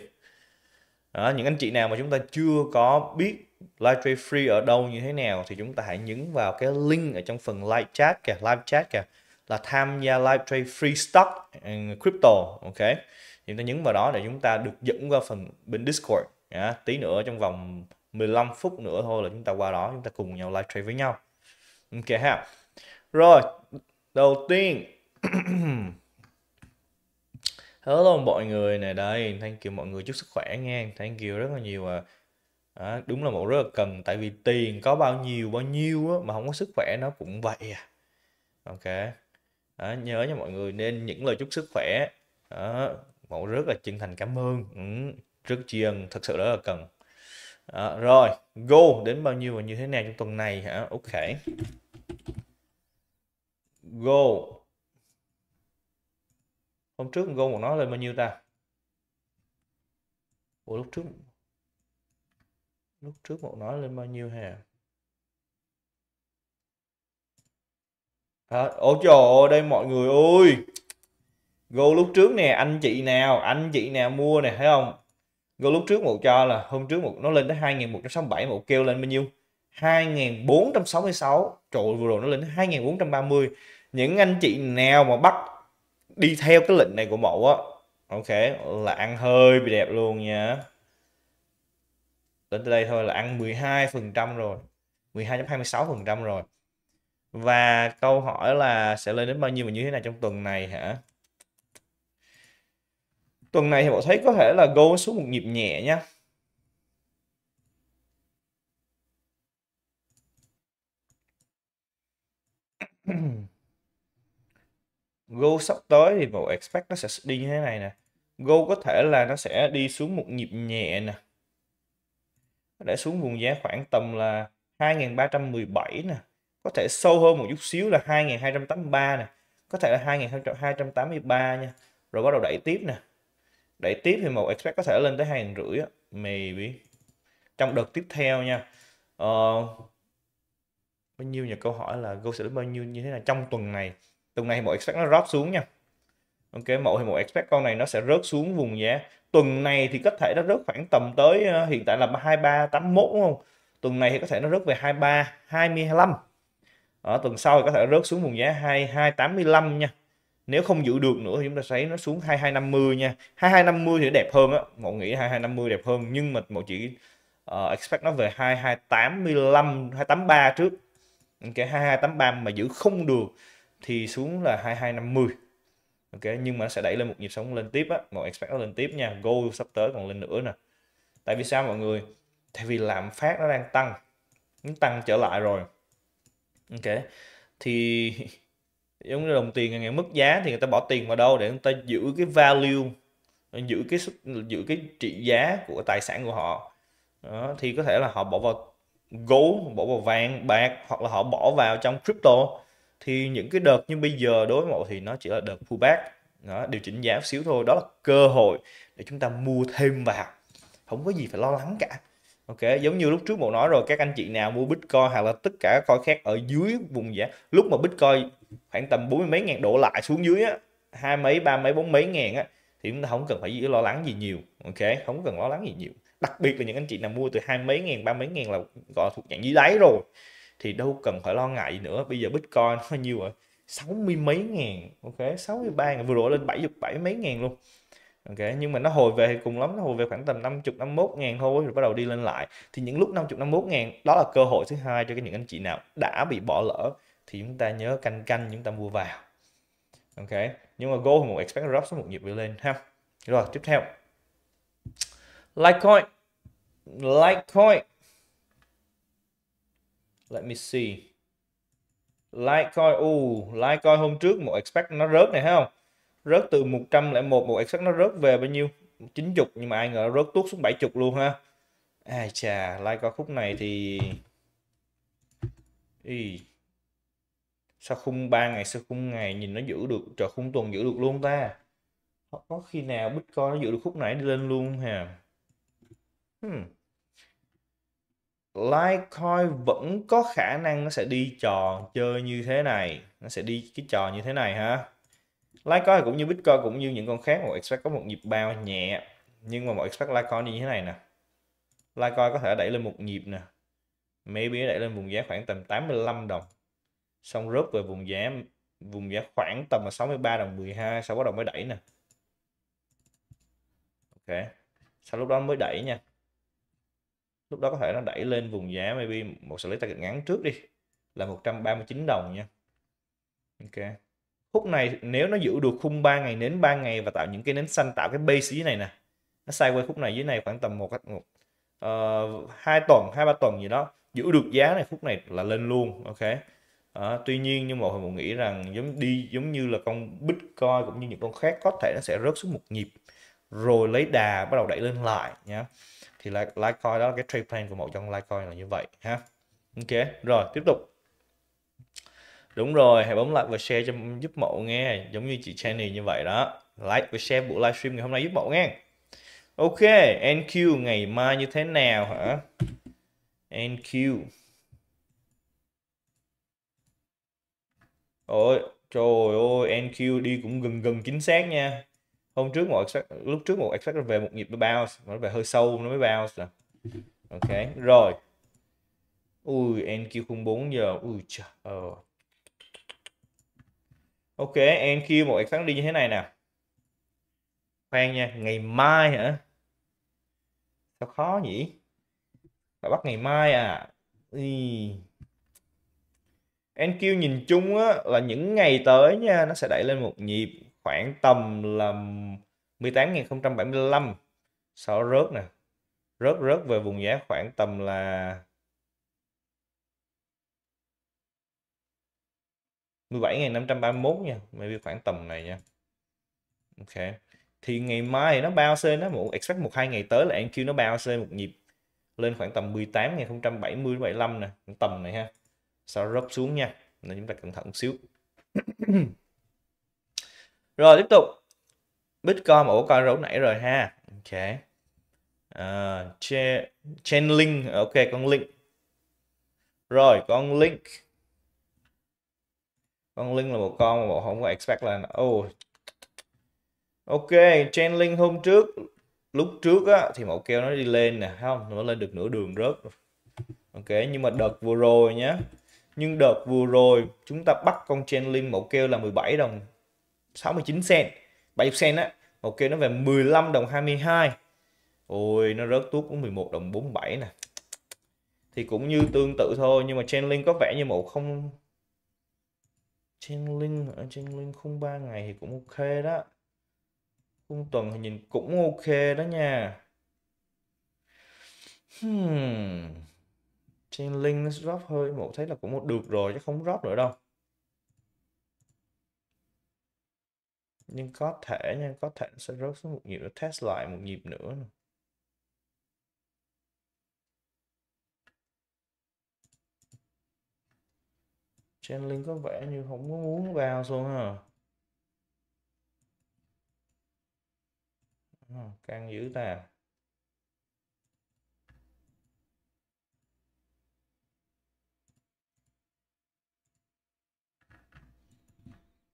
đó, những anh chị nào mà chúng ta chưa có biết live trade free ở đâu như thế nào thì chúng ta hãy nhấn vào cái link ở trong phần live chat kìa live chat kìa là tham gia live trade free stock crypto ok chúng ta nhấn vào đó để chúng ta được dẫn qua phần bên Discord à, tí nữa trong vòng 15 phút nữa thôi là chúng ta qua đó chúng ta cùng nhau live trade với nhau ok ha rồi đầu tiên hello mọi người này đây thank you mọi người chúc sức khỏe nha thank you rất là nhiều à à, đúng là một rất là cần tại vì tiền có bao nhiêu bao nhiêu á, mà không có sức khỏe nó cũng vậy à ok à, nhớ nha mọi người nên những lời chúc sức khỏe à, mẫu rất là chân thành cảm ơn ừ, rất tri ân thật sự rất là cần à, rồi go đến bao nhiêu và như thế nào trong tuần này hả ok go hôm trước go một nói lên bao nhiêu ta ủa lúc trước lúc trước một nói lên bao nhiêu hả à, ôi trời ơi đây mọi người ơi Go lúc trước nè, anh chị nào, anh chị nào mua nè, thấy không? Go lúc trước một cho là hôm trước một nó lên tới 2167 một kêu lên bao nhiêu? 2466. Trời vừa rồi nó lên tới 2430. Những anh chị nào mà bắt đi theo cái lệnh này của mẫu á, ok, là ăn hơi bị đẹp luôn nha. Đến đây thôi là ăn 12% rồi. 12.26% rồi. Và câu hỏi là sẽ lên đến bao nhiêu và như thế này trong tuần này hả? tuần này thì bọn thấy có thể là go xuống một nhịp nhẹ nhá, go sắp tới thì bộ expect nó sẽ đi như thế này nè go có thể là nó sẽ đi xuống một nhịp nhẹ nè nó đã xuống vùng giá khoảng tầm là 2317 nè có thể sâu hơn một chút xíu là 2283 nè có thể là 2283 nha rồi bắt đầu đẩy tiếp nè đẩy tiếp thì một expect có thể lên tới hai rưỡi maybe trong đợt tiếp theo nha uh, bao nhiêu nhờ câu hỏi là go sẽ bao nhiêu như thế nào trong tuần này tuần này mỗi expect nó drop xuống nha ok mẫu thì một expect con này nó sẽ rớt xuống vùng giá tuần này thì có thể nó rớt khoảng tầm tới uh, hiện tại là 2381 đúng không tuần này thì có thể nó rớt về 23 25 ở tuần sau thì có thể rớt xuống vùng giá 2285 nha nếu không giữ được nữa thì chúng ta thấy nó xuống 2250 nha 2250 thì đẹp hơn á ngộ nghĩ 2250 đẹp hơn nhưng mà mọi chỉ uh, expect nó về 2285 283 trước cái ok 2283 mà giữ không được thì xuống là 2250 ok nhưng mà nó sẽ đẩy lên một nhịp sống lên tiếp á mọi expect nó lên tiếp nha gold sắp tới còn lên nữa nè tại vì sao mọi người tại vì lạm phát nó đang tăng nó tăng trở lại rồi ok thì giống như đồng tiền ngày ngày mất giá thì người ta bỏ tiền vào đâu để người ta giữ cái value giữ cái giữ cái trị giá của tài sản của họ đó, thì có thể là họ bỏ vào gold bỏ vào vàng bạc hoặc là họ bỏ vào trong crypto thì những cái đợt như bây giờ đối với mọi thì nó chỉ là đợt pullback đó, điều chỉnh giá xíu thôi đó là cơ hội để chúng ta mua thêm vào không có gì phải lo lắng cả ok giống như lúc trước một nói rồi các anh chị nào mua bitcoin hoặc là tất cả coi khác ở dưới vùng giá lúc mà bitcoin khoảng tầm bốn mấy ngàn đổ lại xuống dưới á hai mấy ba mấy bốn mấy ngàn á thì chúng ta không cần phải lo lắng gì nhiều ok không cần lo lắng gì nhiều đặc biệt là những anh chị nào mua từ hai mấy ngàn ba mấy ngàn là gọi thuộc dạng dưới đáy rồi thì đâu cần phải lo ngại gì nữa bây giờ bitcoin nó nhiêu rồi sáu mươi mấy ngàn ok sáu mươi ba ngàn vừa rồi lên bảy bảy mấy ngàn luôn ok nhưng mà nó hồi về cùng lắm nó hồi về khoảng tầm năm chục năm mốt ngàn thôi rồi bắt đầu đi lên lại thì những lúc năm chục năm mốt ngàn đó là cơ hội thứ hai cho những anh chị nào đã bị bỏ lỡ thì chúng ta nhớ canh canh chúng ta mua vào ok nhưng mà gold một expect drop số một nhịp đi lên ha rồi tiếp theo Litecoin Litecoin let me see Litecoin u uh, Litecoin hôm trước một expect nó rớt này ha không rớt từ 101 một expect nó rớt về bao nhiêu 90 nhưng mà ai ngờ nó rớt tuốt xuống 70 luôn ha ai chà Litecoin khúc này thì Ý sao khung 3 ngày sao khung ngày nhìn nó giữ được trời khung tuần giữ được luôn ta có khi nào Bitcoin nó giữ được khúc nãy đi lên luôn hả? hmm. Litecoin vẫn có khả năng nó sẽ đi trò chơi như thế này nó sẽ đi cái trò như thế này ha Litecoin cũng như Bitcoin cũng như những con khác một expect có một nhịp bao nhẹ nhưng mà một expect Litecoin đi như thế này nè Litecoin có thể đẩy lên một nhịp nè maybe đẩy lên vùng giá khoảng tầm 85 đồng xong rớt về vùng giá vùng giá khoảng tầm là 63 đồng 12 sau bắt đầu mới đẩy nè ok sau lúc đó mới đẩy nha lúc đó có thể nó đẩy lên vùng giá maybe một xử lấy target ngắn trước đi là 139 đồng nha ok khúc này nếu nó giữ được khung 3 ngày nến 3 ngày và tạo những cái nến xanh tạo cái base dưới này nè nó sai quay khúc này dưới này khoảng tầm một, một uh, tuần hai ba tuần gì đó giữ được giá này khúc này là lên luôn ok À, tuy nhiên nhưng mà mọi người nghĩ rằng giống đi giống như là con Bitcoin cũng như những con khác có thể nó sẽ rớt xuống một nhịp rồi lấy đà bắt đầu đẩy lên lại nhé thì Litecoin đó là cái trade plan của một trong Litecoin là như vậy ha ok rồi tiếp tục đúng rồi hãy bấm like và share cho giúp mẫu nghe giống như chị Chenny như vậy đó like và share buổi livestream ngày hôm nay giúp mẫu nghe ok NQ ngày mai như thế nào hả NQ Ôi, trời ơi, NQ đi cũng gần gần chính xác nha. Hôm trước một lúc trước một extract về một nhịp nó bounce, nó về hơi sâu nó mới bounce rồi. Ok, rồi. Ui, NQ 04 giờ. Ui trời Ok, NQ một extract đi như thế này nè. Khoan nha, ngày mai hả? Sao khó nhỉ? Phải bắt ngày mai à? Ý. NQ nhìn chung á, là những ngày tới nha nó sẽ đẩy lên một nhịp khoảng tầm là 18.075 sau đó rớt nè rớt rớt về vùng giá khoảng tầm là 17.531 nha maybe khoảng tầm này nha ok thì ngày mai nó bao xe nó một expect một hai ngày tới là NQ nó bao xe một nhịp lên khoảng tầm 18.070 75 nè tầm này ha sau rớt xuống nha nên chúng ta cẩn thận một xíu rồi tiếp tục Bitcoin ổ coi rấu nãy rồi ha ok uh, à, chain, link ok con link rồi con link con link là một con mà bộ không có expect là oh ok chain link hôm trước lúc trước á thì mẫu keo nó đi lên nè không nó lên được nửa đường rớt ok nhưng mà đợt vừa rồi nhá nhưng đợt vừa rồi chúng ta bắt con Chenlin mẫu kêu là 17 đồng 69 sen 70 sen á mẫu kêu nó về 15 đồng 22 ôi nó rớt tuốt cũng 11 đồng 47 nè thì cũng như tương tự thôi nhưng mà Chenlin có vẻ như mẫu không Chenlin ờ, Chenlin không 3 ngày thì cũng ok đó khung tuần thì nhìn cũng ok đó nha hmm trên link nó drop hơi một thấy là cũng một được rồi chứ không drop nữa đâu nhưng có thể nha có thể sẽ drop xuống một nhịp nữa test lại một nhịp nữa này. trên link có vẻ như không có muốn vào xuống hả? à, ờ, căng dữ ta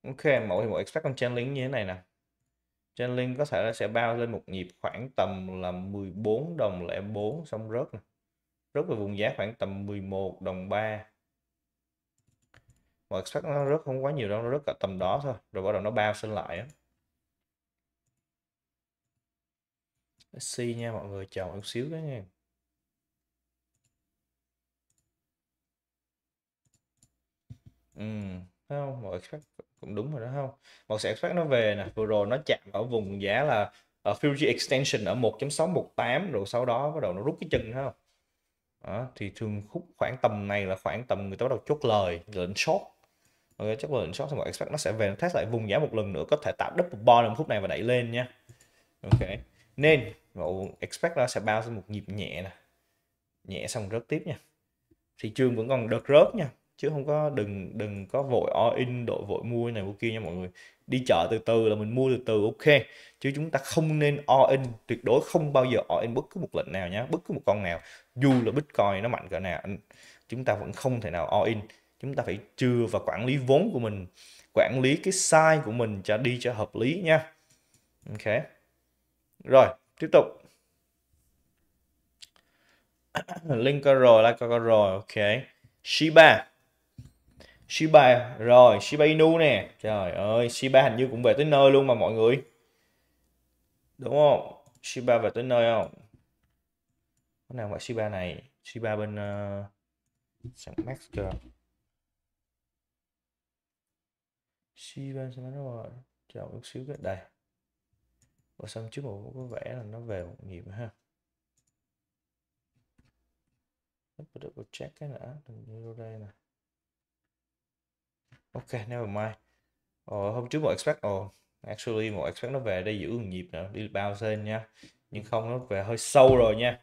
Ok, mẫu thì mẫu expect con Chainlink như thế này nè. Chainlink có thể là sẽ bao lên một nhịp khoảng tầm là 14 đồng lẻ 4 xong rớt nè. Rớt về vùng giá khoảng tầm 11 đồng 3. Mẫu expect nó rớt không quá nhiều đâu, nó rớt cả tầm đó thôi. Rồi bắt đầu nó bao xin lại á. nha mọi người, chờ một xíu cái nha. Ừ, thấy không? Mọi expect cũng đúng rồi đó không một sản xuất nó về nè vừa rồi nó chạm ở vùng giá là ở ờ, Fuji Extension ở 1.618 rồi sau đó bắt đầu nó rút cái chân thấy không đó, thì thường khúc khoảng tầm này là khoảng tầm người ta bắt đầu chốt lời lệnh short ok chốt lời lệnh short xong rồi expect nó sẽ về nó test lại vùng giá một lần nữa có thể tạo double bottom khúc này và đẩy lên nha ok nên expect nó sẽ bao một nhịp nhẹ nè nhẹ xong rớt tiếp nha thị trường vẫn còn đợt rớt nha chứ không có đừng đừng có vội all in độ vội mua này mua kia nha mọi người đi chợ từ từ là mình mua từ từ ok chứ chúng ta không nên all in tuyệt đối không bao giờ all in bất cứ một lệnh nào nhé bất cứ một con nào dù là bitcoin nó mạnh cỡ nào chúng ta vẫn không thể nào all in chúng ta phải chừa và quản lý vốn của mình quản lý cái size của mình cho đi cho hợp lý nha ok rồi tiếp tục link rồi like rồi ok Shiba Shiba rồi Shiba Inu nè trời ơi Shiba hình như cũng về tới nơi luôn mà mọi người đúng không Shiba về tới nơi không cái nào vậy Shiba này Shiba bên uh, ờ, sẵn Max kìa Shiba sẵn rồi chờ một xíu cái đây và xong trước một có vẻ là nó về một nhịp ha double check cái nữa đừng như đây này ok never mind ờ, hôm trước một expect ồ ờ, oh, actually một expect nó về đây giữ một nhịp nữa đi bao lên nha nhưng không nó về hơi sâu rồi nha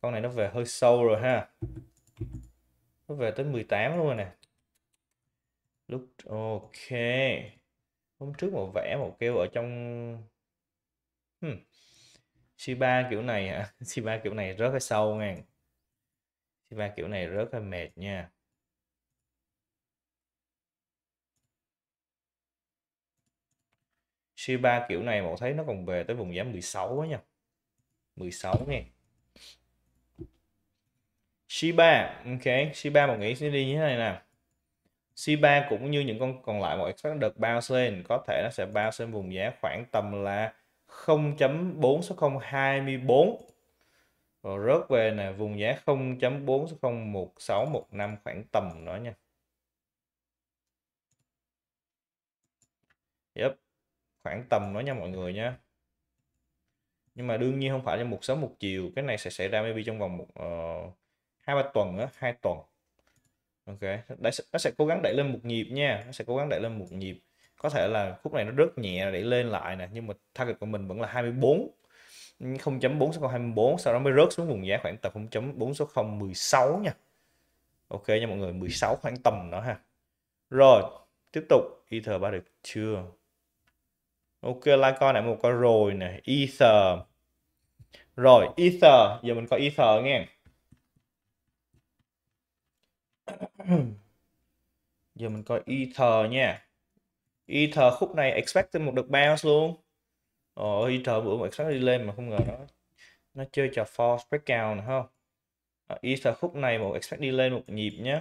con này nó về hơi sâu rồi ha nó về tới 18 luôn rồi nè lúc ok hôm trước một vẽ một kêu ở trong hmm. Shiba kiểu này hả Shiba kiểu này rớt hơi sâu ngang Shiba kiểu này rớt hơi mệt nha Shiba kiểu này mà thấy nó còn về tới vùng giá 16 á nha 16 nha Shiba ok Shiba một nghĩ sẽ đi như thế này nè Shiba cũng như những con còn lại một expect được bao lên có thể nó sẽ bao lên vùng giá khoảng tầm là 0.46024 và rớt về nè, vùng giá 0.4601615 khoảng tầm đó nha. Yep khoảng tầm đó nha mọi người nha nhưng mà đương nhiên không phải là một sớm một chiều cái này sẽ xảy ra maybe trong vòng một ờ, hai uh, ba tuần á hai tuần ok đấy nó sẽ cố gắng đẩy lên một nhịp nha nó sẽ cố gắng đẩy lên một nhịp có thể là khúc này nó rất nhẹ để lên lại nè nhưng mà target của mình vẫn là 24 0.4 số 24 sau đó mới rớt xuống vùng giá khoảng tầm 0.4 số 0 16 nha ok nha mọi người 16 khoảng tầm đó ha rồi tiếp tục Ether ba được chưa ok Litecoin này một con rồi này Ether rồi Ether giờ mình có Ether nghe giờ mình có Ether nha Ether khúc này expect thêm một đợt bounce luôn Ồ, ờ, Ether bữa mà expect đi lên mà không ngờ nó nó chơi trò force breakout nữa không ờ, à, Ether khúc này một expect đi lên một nhịp nhé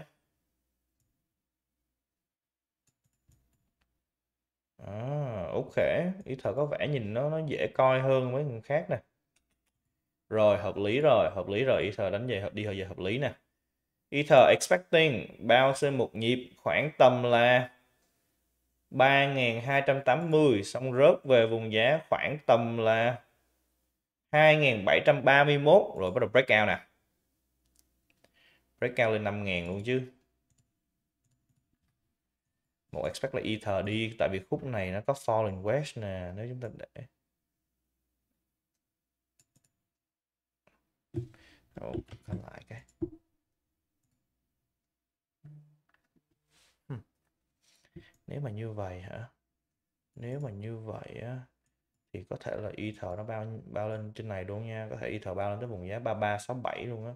à ok Ether có vẻ nhìn nó nó dễ coi hơn mấy người khác nè rồi hợp lý rồi hợp lý rồi Ether đánh về hợp đi về hợp lý nè Ether expecting bao bounce một nhịp khoảng tầm là 3.280 xong rớt về vùng giá khoảng tầm là 2.731 rồi bắt đầu break out nè break out lên 5.000 luôn chứ một expect là ether đi tại vì khúc này nó có foreign wedge nè nếu chúng ta để oh, còn lại cái hmm. nếu mà như vậy hả nếu mà như vậy á thì có thể là ether nó bao bao lên trên này luôn nha có thể ether bao lên tới vùng giá 3367 luôn á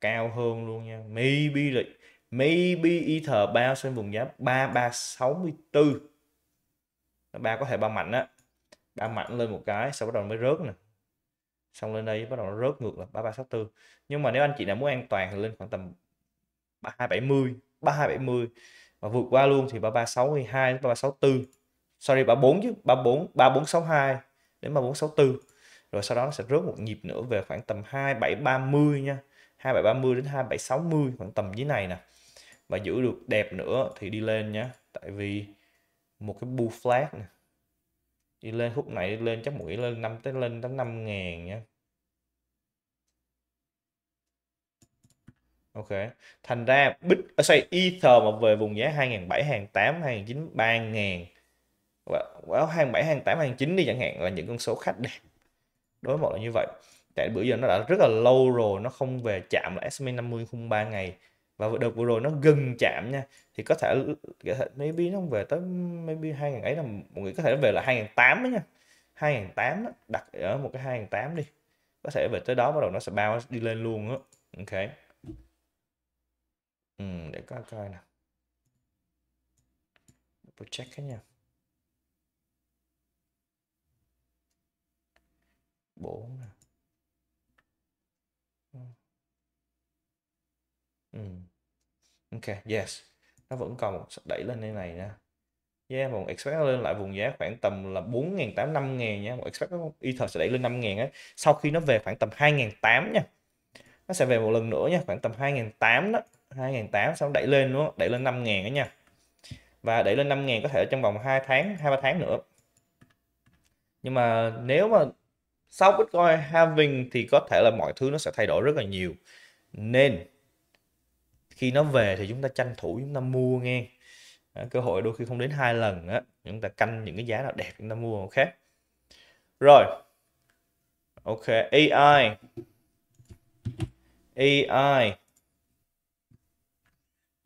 cao hơn luôn nha maybe là maybe Ether bao trên vùng giá 3364 ba có thể ba mạnh á ba mạnh lên một cái sau bắt đầu mới rớt nè xong lên đây bắt đầu nó rớt ngược là 3364 nhưng mà nếu anh chị nào muốn an toàn thì lên khoảng tầm 3270 3270 mà vượt qua luôn thì 3362 đến 3364 sorry 34 chứ 34 3462 đến 3464 rồi sau đó nó sẽ rớt một nhịp nữa về khoảng tầm 2730 nha 2730 đến 2760 khoảng tầm dưới này nè và giữ được đẹp nữa thì đi lên nhé tại vì một cái bull flag này. đi lên khúc này đi lên chắc mũi lên năm tới lên tới năm ngàn nhé Ok. Thành ra bit ở ờ, sorry, Ether mà về vùng giá 2007, hàng 8, hàng 9, 3000. Well, 27, hàng 8, hàng 9 đi chẳng hạn là những con số khách đẹp. Đối một là như vậy. Tại bữa giờ nó đã rất là lâu rồi, nó không về chạm là S&P 50 khung 3 ngày và đợt vừa rồi nó gần chạm nha thì có thể có thể maybe nó về tới maybe hai ngàn ấy là mọi người có thể về là hai ngàn tám nha hai ngàn tám đặt ở một cái hai ngàn tám đi có thể về tới đó bắt đầu nó sẽ bao đi lên luôn á ok ừ, để coi coi nào double check cái nha bốn nè ừ. ừ ok yes nó vẫn còn một đẩy lên đây này nha yeah, vùng expect lên lại vùng giá khoảng tầm là 4.800 5.000 nha một expect Ether sẽ đẩy lên 5.000 ấy sau khi nó về khoảng tầm 2.800 nha nó sẽ về một lần nữa nha khoảng tầm 2.800 đó 2.800 xong đẩy lên nữa đẩy lên 5.000 đó nha và đẩy lên 5.000 có thể trong vòng 2 tháng 2 3 tháng nữa nhưng mà nếu mà sau Bitcoin halving thì có thể là mọi thứ nó sẽ thay đổi rất là nhiều nên khi nó về thì chúng ta tranh thủ chúng ta mua nghe cơ hội đôi khi không đến hai lần á chúng ta canh những cái giá nào đẹp chúng ta mua khác rồi ok AI AI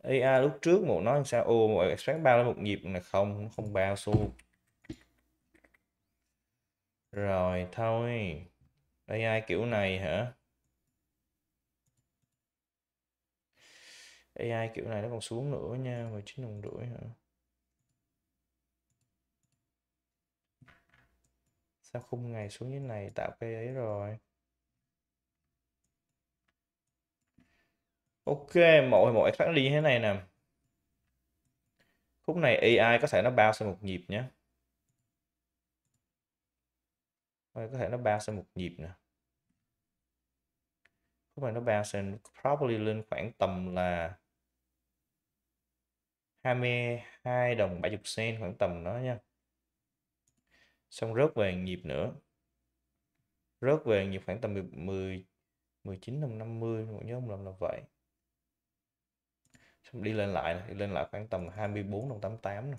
AI lúc trước một nói sao ô một expect bao lên một nhịp là không không bao xu rồi thôi AI kiểu này hả AI kiểu này nó còn xuống nữa nha 19 đồng rưỡi hả sao khung ngày xuống như này tạo cây ấy rồi ok mỗi mỗi khác đi thế này nè khúc này AI có thể nó bao sang một nhịp nhé có thể nó bao sang một nhịp nè khúc này nó bao sang probably lên khoảng tầm là 22 đồng 70 sen khoảng tầm đó nha xong rớt về nhịp nữa rớt về nhịp khoảng tầm 10 19 đồng 50 một nhớ một lần là vậy xong đi lên lại đi lên lại khoảng tầm 24 đồng 88 nè.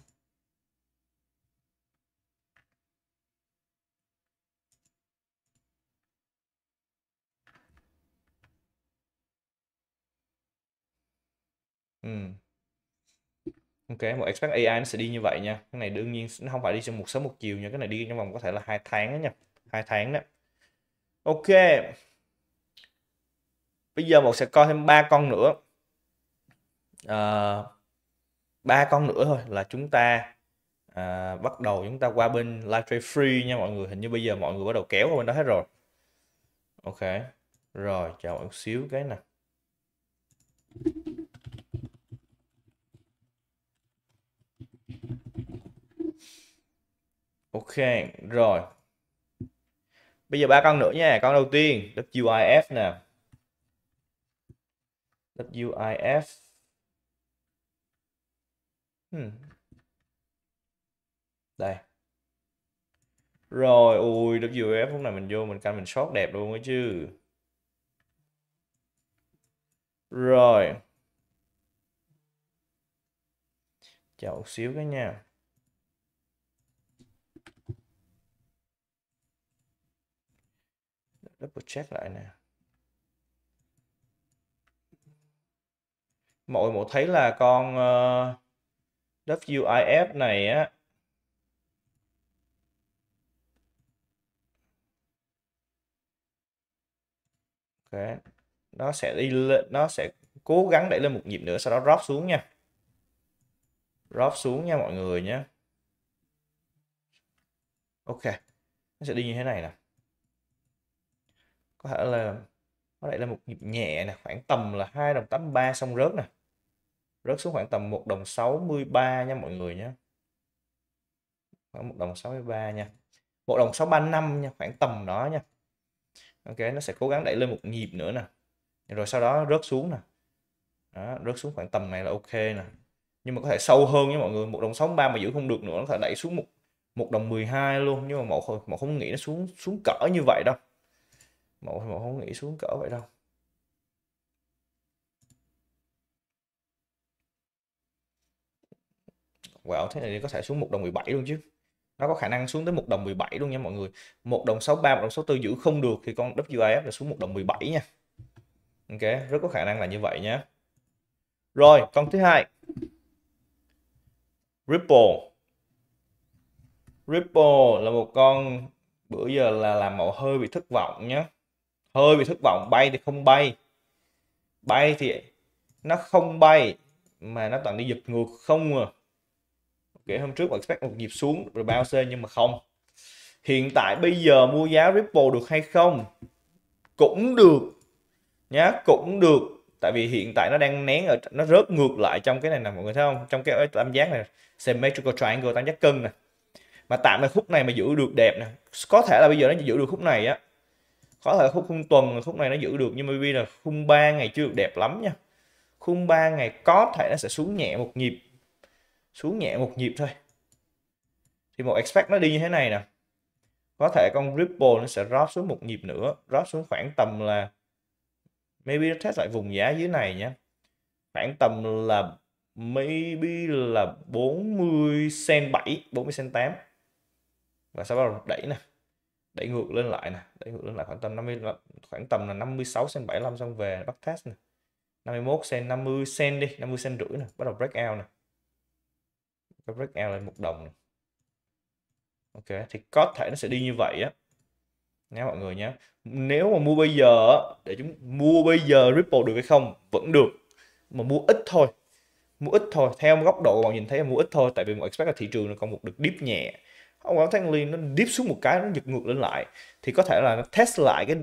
Ừ. Ok, một expert AI nó sẽ đi như vậy nha. Cái này đương nhiên nó không phải đi trong một sớm một chiều nha. Cái này đi trong vòng có thể là hai tháng đó nha. hai tháng đó. Ok. Bây giờ một sẽ coi thêm ba con nữa. Ờ, ba à, con nữa thôi là chúng ta à, bắt đầu chúng ta qua bên live trade free nha mọi người. Hình như bây giờ mọi người bắt đầu kéo qua bên đó hết rồi. Ok. Rồi, chờ một xíu cái này. ok rồi bây giờ ba con nữa nha con đầu tiên WIF nè WIF hmm. đây rồi ui WIF lúc này mình vô mình canh mình sót đẹp luôn ấy chứ rồi chờ xíu cái nha double check lại nè mọi người thấy là con uh, ờ, WIF này á okay. nó sẽ đi lên nó sẽ cố gắng đẩy lên một nhịp nữa sau đó drop xuống nha drop xuống nha mọi người nhé ok nó sẽ đi như thế này nè thể là có thể là một nhịp nhẹ nè khoảng tầm là hai đồng 83 xong rớt nè rớt xuống khoảng tầm một đồng 63 nha mọi người nhé khoảng một đồng 63 nha một đồng 635 nha khoảng tầm đó nha Ok nó sẽ cố gắng đẩy lên một nhịp nữa nè rồi sau đó rớt xuống nè đó, rớt xuống khoảng tầm này là ok nè nhưng mà có thể sâu hơn nha mọi người một đồng 63 mà giữ không được nữa nó có thể đẩy xuống một một đồng 12 luôn nhưng mà mẫu mẫu không nghĩ nó xuống xuống cỡ như vậy đâu mẫu mẫu không nghĩ xuống cỡ vậy đâu Wow, thế này có thể xuống một đồng 17 luôn chứ nó có khả năng xuống tới một đồng 17 luôn nha mọi người một đồng 63 một đồng 64 giữ không được thì con WAF là xuống một đồng 17 nha Ok rất có khả năng là như vậy nhé rồi con thứ hai Ripple Ripple là một con bữa giờ là làm mẫu hơi bị thất vọng nhé hơi bị thất vọng bay thì không bay bay thì nó không bay mà nó toàn đi giật ngược không à kể hôm trước expect một nhịp xuống rồi bao xe nhưng mà không hiện tại bây giờ mua giá Ripple được hay không cũng được nhá cũng được tại vì hiện tại nó đang nén ở nó rớt ngược lại trong cái này nè mọi người thấy không trong cái tam giác này symmetrical triangle tam giác cân nè mà tạm là khúc này mà giữ được đẹp nè có thể là bây giờ nó giữ được khúc này á có thể khúc khung tuần khúc này nó giữ được nhưng mà maybe là khung 3 ngày chưa được đẹp lắm nha khung 3 ngày có thể nó sẽ xuống nhẹ một nhịp xuống nhẹ một nhịp thôi thì một expect nó đi như thế này nè có thể con Ripple nó sẽ drop xuống một nhịp nữa drop xuống khoảng tầm là maybe nó test lại vùng giá dưới này nhé khoảng tầm là maybe là 40 cent 7 40 cent 8 và sau đó đẩy nè đẩy ngược lên lại nè đẩy ngược lên lại khoảng tầm 50 khoảng tầm là 56 cm 75 xong về bắt test nè 51 cm 50 cm đi 50 cm rưỡi nè bắt đầu break out nè cái break out lên một đồng này. ok thì có thể nó sẽ đi như vậy á nha mọi người nhé nếu mà mua bây giờ để chúng mua bây giờ ripple được hay không vẫn được mà mua ít thôi mua ít thôi theo góc độ bạn nhìn thấy là mua ít thôi tại vì một expect là thị trường nó còn một được deep nhẹ ông áo thanh liên nó điếp xuống một cái nó giật ngược lên lại thì có thể là nó test lại cái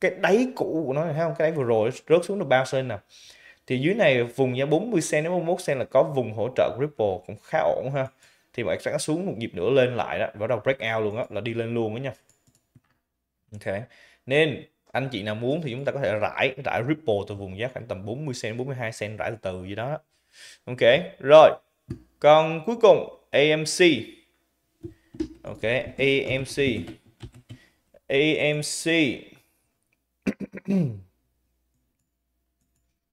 cái đáy cũ của nó thấy không cái đáy vừa rồi rớt xuống được bao cm nào thì dưới này vùng giá 40 cm đến 41 cm là có vùng hỗ trợ của ripple cũng khá ổn ha thì bạn sẽ xuống một nhịp nữa lên lại đó và đầu break out luôn á là đi lên luôn đó nha ok nên anh chị nào muốn thì chúng ta có thể rải rải ripple từ vùng giá khoảng tầm 40 cm 42 cm rải từ từ gì đó ok rồi còn cuối cùng AMC ok AMC AMC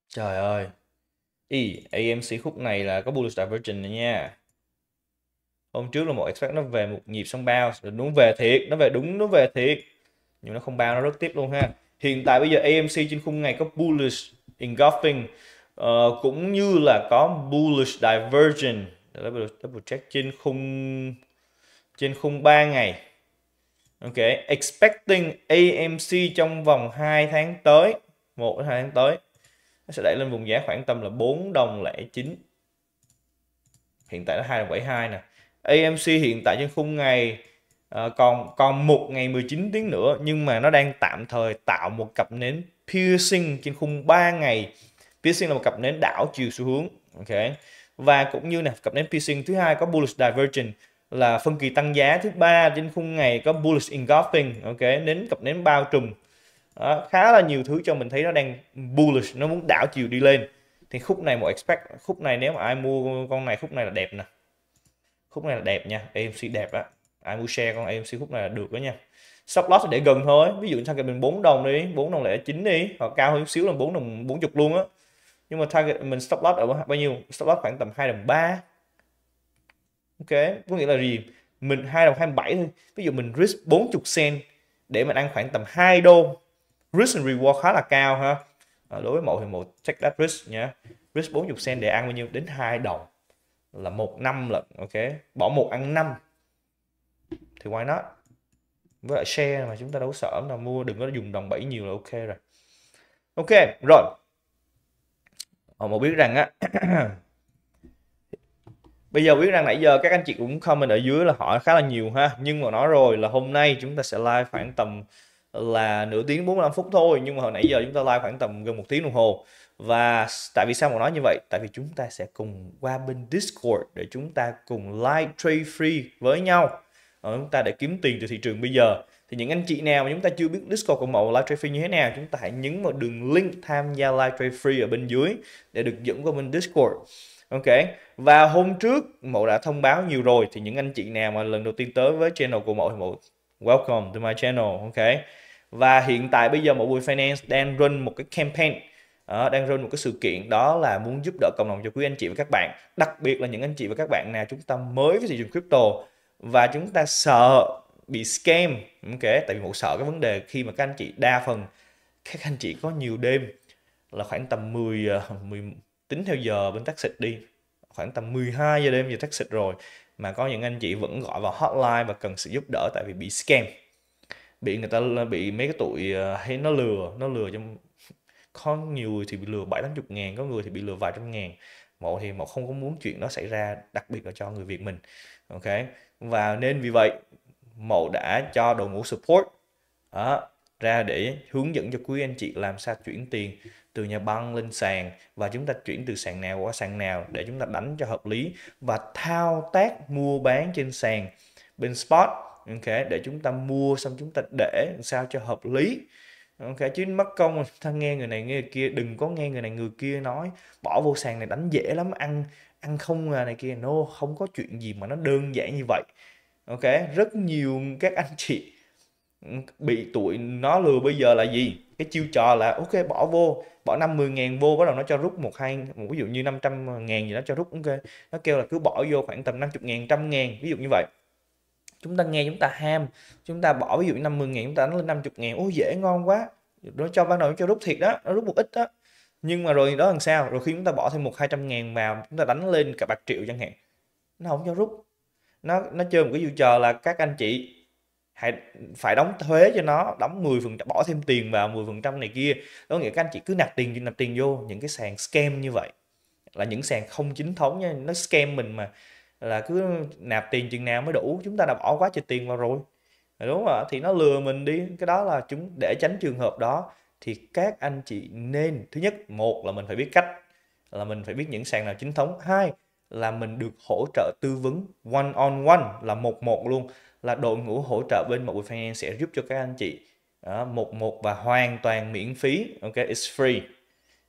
trời ơi Ý, AMC khúc này là có bullish divergence này nha hôm trước là một expect nó về một nhịp xong bounce rồi đúng về thiệt nó về đúng nó về thiệt nhưng nó không bao nó rất tiếp luôn ha hiện tại bây giờ AMC trên khung ngày có bullish engulfing uh, cũng như là có bullish divergence double, double check trên khung trên khung 3 ngày. Ok, expecting AMC trong vòng 2 tháng tới, 1 2 tháng tới nó sẽ đẩy lên vùng giá khoảng tầm là 4 đồng lẻ 9. Hiện tại nó 2.72 nè. AMC hiện tại trên khung ngày à, còn còn một ngày 19 tiếng nữa nhưng mà nó đang tạm thời tạo một cặp nến piercing trên khung 3 ngày. Piercing là một cặp nến đảo chiều xu hướng. Ok. Và cũng như nè, cặp nến piercing thứ hai có bullish divergence là phân kỳ tăng giá thứ ba trên khung ngày có bullish engulfing ok nến cặp nến bao trùm đó, khá là nhiều thứ cho mình thấy nó đang bullish nó muốn đảo chiều đi lên thì khúc này một expect khúc này nếu mà ai mua con này khúc này là đẹp nè khúc này là đẹp nha AMC đẹp á ai mua share con AMC khúc này là được đó nha stop loss để gần thôi ví dụ target mình 4 đồng đi 4 đồng lẻ chín đi hoặc cao hơn xíu là 4 đồng 40 luôn á nhưng mà target mình stop loss ở bao nhiêu stop loss khoảng tầm 2 đồng 3 ok có nghĩa là gì mình hai đồng 27 thôi ví dụ mình risk 40 cent để mình ăn khoảng tầm 2 đô risk and reward khá là cao ha à, đối với mẫu thì một check that risk nhé risk 40 cent để ăn bao nhiêu đến 2 đồng là một năm lần. ok bỏ một ăn năm thì why not với lại share mà chúng ta đâu sợ là mua đừng có dùng đồng bảy nhiều là ok rồi ok rồi họ ờ, mà biết rằng á Bây giờ biết rằng nãy giờ các anh chị cũng comment ở dưới là hỏi khá là nhiều ha Nhưng mà nói rồi là hôm nay chúng ta sẽ live khoảng tầm là nửa tiếng 45 phút thôi Nhưng mà hồi nãy giờ chúng ta live khoảng tầm gần một tiếng đồng hồ Và tại vì sao mà nói như vậy? Tại vì chúng ta sẽ cùng qua bên Discord để chúng ta cùng live trade free với nhau ở ờ, Chúng ta để kiếm tiền từ thị trường bây giờ thì những anh chị nào mà chúng ta chưa biết Discord của mẫu live trade free như thế nào chúng ta hãy nhấn vào đường link tham gia live trade free ở bên dưới để được dẫn qua bên Discord Ok, và hôm trước mậu đã thông báo nhiều rồi thì những anh chị nào mà lần đầu tiên tới với channel của mậu thì mậu welcome to my channel, ok. Và hiện tại bây giờ mậu Bùi Finance đang run một cái campaign đó, đang run một cái sự kiện đó là muốn giúp đỡ cộng đồng cho quý anh chị và các bạn, đặc biệt là những anh chị và các bạn nào chúng ta mới với thị trường crypto và chúng ta sợ bị scam, ok, tại vì Mộ sợ cái vấn đề khi mà các anh chị đa phần các anh chị có nhiều đêm là khoảng tầm 10 10 ờ, tính theo giờ bên taxi đi khoảng tầm 12 giờ đêm giờ taxi rồi mà có những anh chị vẫn gọi vào hotline và cần sự giúp đỡ tại vì bị scam bị người ta bị mấy cái tụi thấy ờ, nó lừa nó lừa trong có nhiều người thì bị lừa bảy tám chục ngàn có người thì bị lừa vài trăm ngàn mộ thì mộ không có muốn chuyện đó xảy ra đặc biệt là cho người việt mình ok và nên vì vậy mộ đã cho đội ngũ support đó, ra để hướng dẫn cho quý anh chị làm sao chuyển tiền từ nhà băng lên sàn và chúng ta chuyển từ sàn nào qua sàn nào để chúng ta đánh cho hợp lý và thao tác mua bán trên sàn bên spot ok để chúng ta mua xong chúng ta để sao cho hợp lý ok chứ mất công ta nghe người này nghe người kia đừng có nghe người này người kia nói bỏ vô sàn này đánh dễ lắm ăn ăn không à, này kia no không có chuyện gì mà nó đơn giản như vậy ok rất nhiều các anh chị bị tụi nó lừa bây giờ là gì cái chiêu trò là ok bỏ vô bỏ 50 ngàn vô bắt đầu nó cho rút một hai một ví dụ như 500 ngàn gì đó cho rút ok nó kêu là cứ bỏ vô khoảng tầm 50 ngàn trăm ngàn ví dụ như vậy chúng ta nghe chúng ta ham chúng ta bỏ ví dụ 50 ngàn chúng ta nó lên 50 ngàn ôi dễ ngon quá nó cho ban đầu nó cho rút thiệt đó nó rút một ít đó nhưng mà rồi đó làm sao rồi khi chúng ta bỏ thêm một hai trăm ngàn vào chúng ta đánh lên cả bạc triệu chẳng hạn nó không cho rút nó nó chơi một cái du trò là các anh chị hãy phải đóng thuế cho nó đóng 10 phần bỏ thêm tiền vào 10 phần trăm này kia có nghĩa các anh chị cứ nạp tiền nạp tiền vô những cái sàn scam như vậy là những sàn không chính thống nha nó scam mình mà là cứ nạp tiền chừng nào mới đủ chúng ta đã bỏ quá trời tiền vào rồi đúng không ạ thì nó lừa mình đi cái đó là chúng để tránh trường hợp đó thì các anh chị nên thứ nhất một là mình phải biết cách là mình phải biết những sàn nào chính thống hai là mình được hỗ trợ tư vấn one on one là một một luôn là đội ngũ hỗ trợ bên Mobile Finance sẽ giúp cho các anh chị đó, à, một một và hoàn toàn miễn phí ok it's free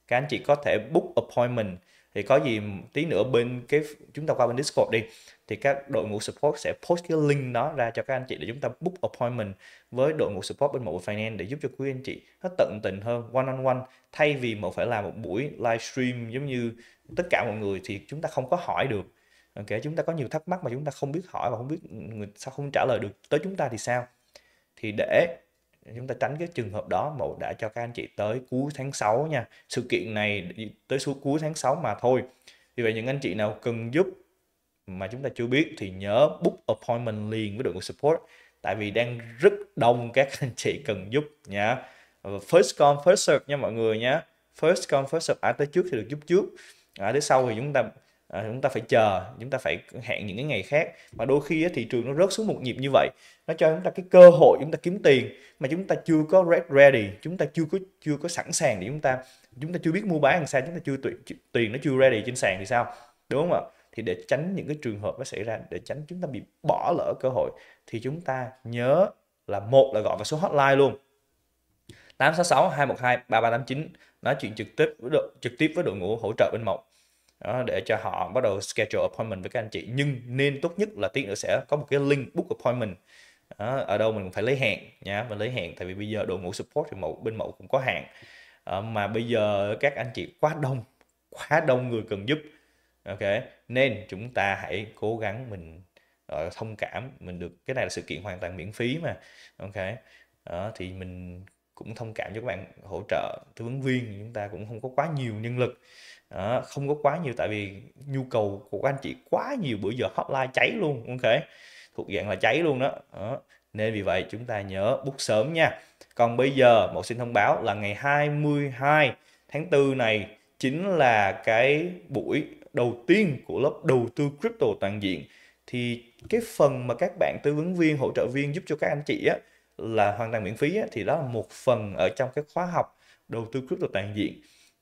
các anh chị có thể book appointment thì có gì tí nữa bên cái chúng ta qua bên Discord đi thì các đội ngũ support sẽ post cái link đó ra cho các anh chị để chúng ta book appointment với đội ngũ support bên Mobile Finance để giúp cho quý anh chị nó tận tình hơn one on one thay vì một phải làm một buổi livestream giống như tất cả mọi người thì chúng ta không có hỏi được Ờ, kể chúng ta có nhiều thắc mắc mà chúng ta không biết hỏi và không biết ừ, người sao không trả lời được tới chúng ta thì sao thì để chúng ta tránh cái trường hợp đó mà đã cho các anh chị tới cuối tháng 6 nha sự kiện này tới số cuối tháng 6 mà thôi vì vậy những anh chị nào cần giúp mà chúng ta chưa biết thì nhớ book appointment liền với đội ngũ support tại vì đang rất đông các anh chị cần giúp nha ờ, first come first serve nha mọi người nhé first come first serve ai tới trước thì được giúp trước ai tới sau thì chúng ta à, chúng ta phải chờ chúng ta phải hẹn những cái ngày khác và đôi khi á thị trường nó rớt xuống một nhịp như vậy nó cho chúng ta cái cơ hội chúng ta kiếm tiền mà chúng ta chưa có ready chúng ta chưa có chưa có sẵn sàng để chúng ta chúng ta chưa biết mua bán làm sao chúng ta chưa tiền nó chưa ready trên sàn thì sao đúng không ạ thì để tránh những cái trường hợp nó xảy ra để tránh chúng ta bị bỏ lỡ cơ hội thì chúng ta nhớ là một là gọi vào số hotline luôn 866 212 3389 nói chuyện trực tiếp với đội, trực tiếp với đội ngũ hỗ trợ bên Mộc để cho họ bắt đầu schedule appointment với các anh chị nhưng nên tốt nhất là tí nữa sẽ có một cái link book appointment đó, ở đâu mình cũng phải lấy hẹn nhá mình lấy hẹn tại vì bây giờ đội ngũ support thì mẫu bên mẫu cũng có hạn à, mà bây giờ các anh chị quá đông quá đông người cần giúp ok nên chúng ta hãy cố gắng mình uh, thông cảm mình được cái này là sự kiện hoàn toàn miễn phí mà ok đó, thì mình cũng thông cảm cho các bạn hỗ trợ tư vấn viên chúng ta cũng không có quá nhiều nhân lực đó, không có quá nhiều tại vì nhu cầu của các anh chị quá nhiều bữa giờ hotline cháy luôn ok thuộc dạng là cháy luôn đó. đó nên vì vậy chúng ta nhớ bút sớm nha còn bây giờ một xin thông báo là ngày 22 tháng 4 này chính là cái buổi đầu tiên của lớp đầu tư crypto toàn diện thì cái phần mà các bạn tư vấn viên hỗ trợ viên giúp cho các anh chị á, là hoàn toàn miễn phí á, thì đó là một phần ở trong cái khóa học đầu tư crypto toàn diện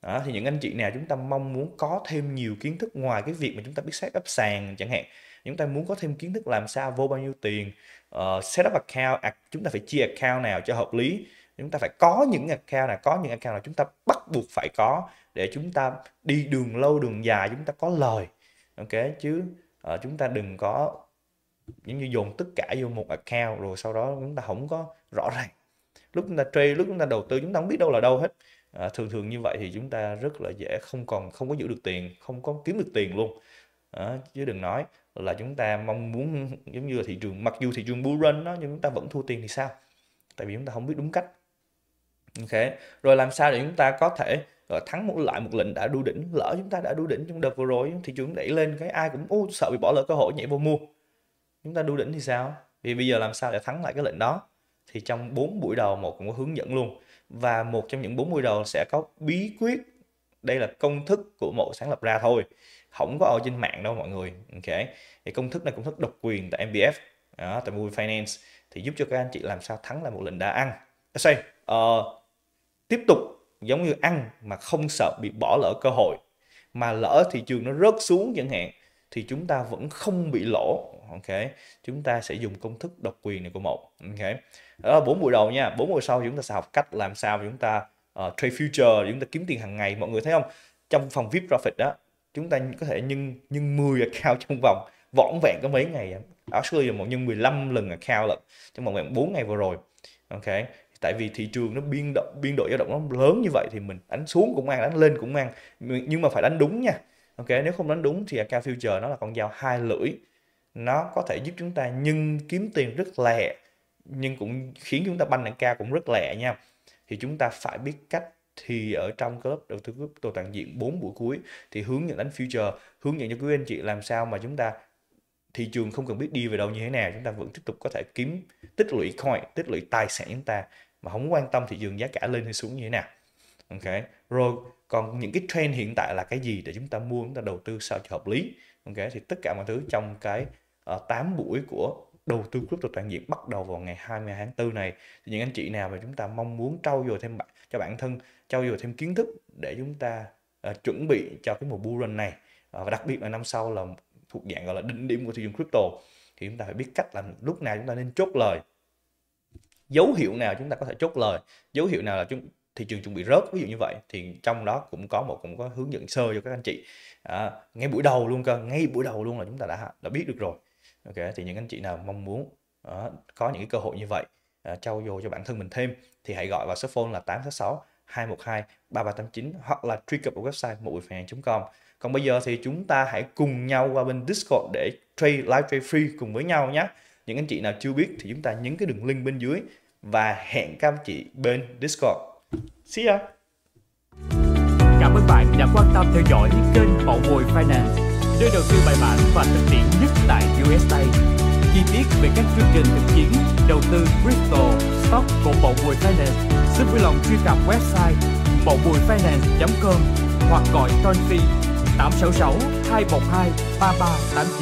đó thì những anh chị nào chúng ta mong muốn có thêm nhiều kiến thức ngoài cái việc mà chúng ta biết set up sàn chẳng hạn chúng ta muốn có thêm kiến thức làm sao vô bao nhiêu tiền uh, set up account chúng ta phải chia account nào cho hợp lý chúng ta phải có những account nào có những account nào chúng ta bắt buộc phải có để chúng ta đi đường lâu đường dài chúng ta có lời ok chứ uh, chúng ta đừng có giống như dồn tất cả vô một account rồi sau đó chúng ta không có rõ ràng lúc chúng ta trade lúc chúng ta đầu tư chúng ta không biết đâu là đâu hết à, thường thường như vậy thì chúng ta rất là dễ không còn không có giữ được tiền không có kiếm được tiền luôn à, chứ đừng nói là chúng ta mong muốn giống như là thị trường mặc dù thị trường bull run đó nhưng chúng ta vẫn thua tiền thì sao tại vì chúng ta không biết đúng cách ok rồi làm sao để chúng ta có thể ờ, thắng một lại một lệnh đã đu đỉnh lỡ chúng ta đã đu đỉnh trong đợt vừa rồi thị trường đẩy lên cái ai cũng ô sợ bị bỏ lỡ cơ hội nhảy vô mua chúng ta đu đỉnh thì sao vì bây giờ làm sao để thắng lại cái lệnh đó thì trong 4 buổi đầu một cũng có hướng dẫn luôn và một trong những 40 đầu sẽ có bí quyết đây là công thức của mộ sáng lập ra thôi không có ở trên mạng đâu mọi người ok thì công thức này công thức độc quyền tại MBF đó, tại Movie Finance thì giúp cho các anh chị làm sao thắng là một lệnh đã ăn sorry uh, ờ, tiếp tục giống như ăn mà không sợ bị bỏ lỡ cơ hội mà lỡ thị trường nó rớt xuống chẳng hạn thì chúng ta vẫn không bị lỗ ok chúng ta sẽ dùng công thức độc quyền này của một ok đó bốn buổi đầu nha bốn buổi sau chúng ta sẽ học cách làm sao chúng ta uh, trade future chúng ta kiếm tiền hàng ngày mọi người thấy không trong phòng vip profit đó chúng ta có thể nhân nhân 10 cao trong vòng võn vẹn có mấy ngày áo xưa là một nhân 15 lần cao lận trong vòng vẹn 4 ngày vừa rồi ok tại vì thị trường nó biên động biên độ dao động nó lớn như vậy thì mình đánh xuống cũng ăn đánh lên cũng ăn nhưng mà phải đánh đúng nha ok nếu không đánh đúng thì AK future nó là con dao hai lưỡi nó có thể giúp chúng ta nhưng kiếm tiền rất lẹ nhưng cũng khiến chúng ta banh ca cũng rất lẹ nha thì chúng ta phải biết cách thì ở trong lớp đầu tư tôi toàn diện 4 buổi cuối thì hướng dẫn đánh future hướng dẫn cho quý anh chị làm sao mà chúng ta thị trường không cần biết đi về đâu như thế nào chúng ta vẫn tiếp tục có thể kiếm tích lũy coin tích lũy tài sản chúng ta mà không quan tâm thị trường giá cả lên hay xuống như thế nào ok rồi còn những cái trend hiện tại là cái gì để chúng ta mua chúng ta đầu tư sao cho hợp lý ok thì tất cả mọi thứ trong cái uh, ờ, 8 buổi của đầu tư crypto toàn diện bắt đầu vào ngày 20 tháng 4 này thì những anh chị nào mà chúng ta mong muốn trau dồi thêm cho bản thân trau dồi thêm kiến thức để chúng ta uh, chuẩn bị cho cái mùa bull run này uh, và đặc biệt là năm sau là thuộc dạng gọi là đỉnh điểm của thị trường crypto thì chúng ta phải biết cách là lúc nào chúng ta nên chốt lời dấu hiệu nào chúng ta có thể chốt lời dấu hiệu nào là chúng thị trường chuẩn bị rớt ví dụ như vậy thì trong đó cũng có một cũng có hướng dẫn sơ cho các anh chị à, ngay buổi đầu luôn cơ ngay buổi đầu luôn là chúng ta đã đã biết được rồi ok thì những anh chị nào mong muốn à, có những cái cơ hội như vậy à, trau dồi cho bản thân mình thêm thì hãy gọi vào số phone là 866 212 3389 hoặc là truy cập vào website một mubuifanhan.com còn bây giờ thì chúng ta hãy cùng nhau qua bên Discord để trade live trade free cùng với nhau nhé những anh chị nào chưa biết thì chúng ta nhấn cái đường link bên dưới và hẹn các anh chị bên Discord See ya! Cảm ơn bạn đã quan tâm theo dõi kênh Bảo Bồi Finance, nơi đầu tư bài bản và thực tiễn nhất tại USA. Chi tiết về các chương trình thực chiến, đầu tư crypto, stock của Bảo Bồi Finance, xin vui lòng truy cập website bộbùifinance.com hoặc gọi toll free 866 212 3389.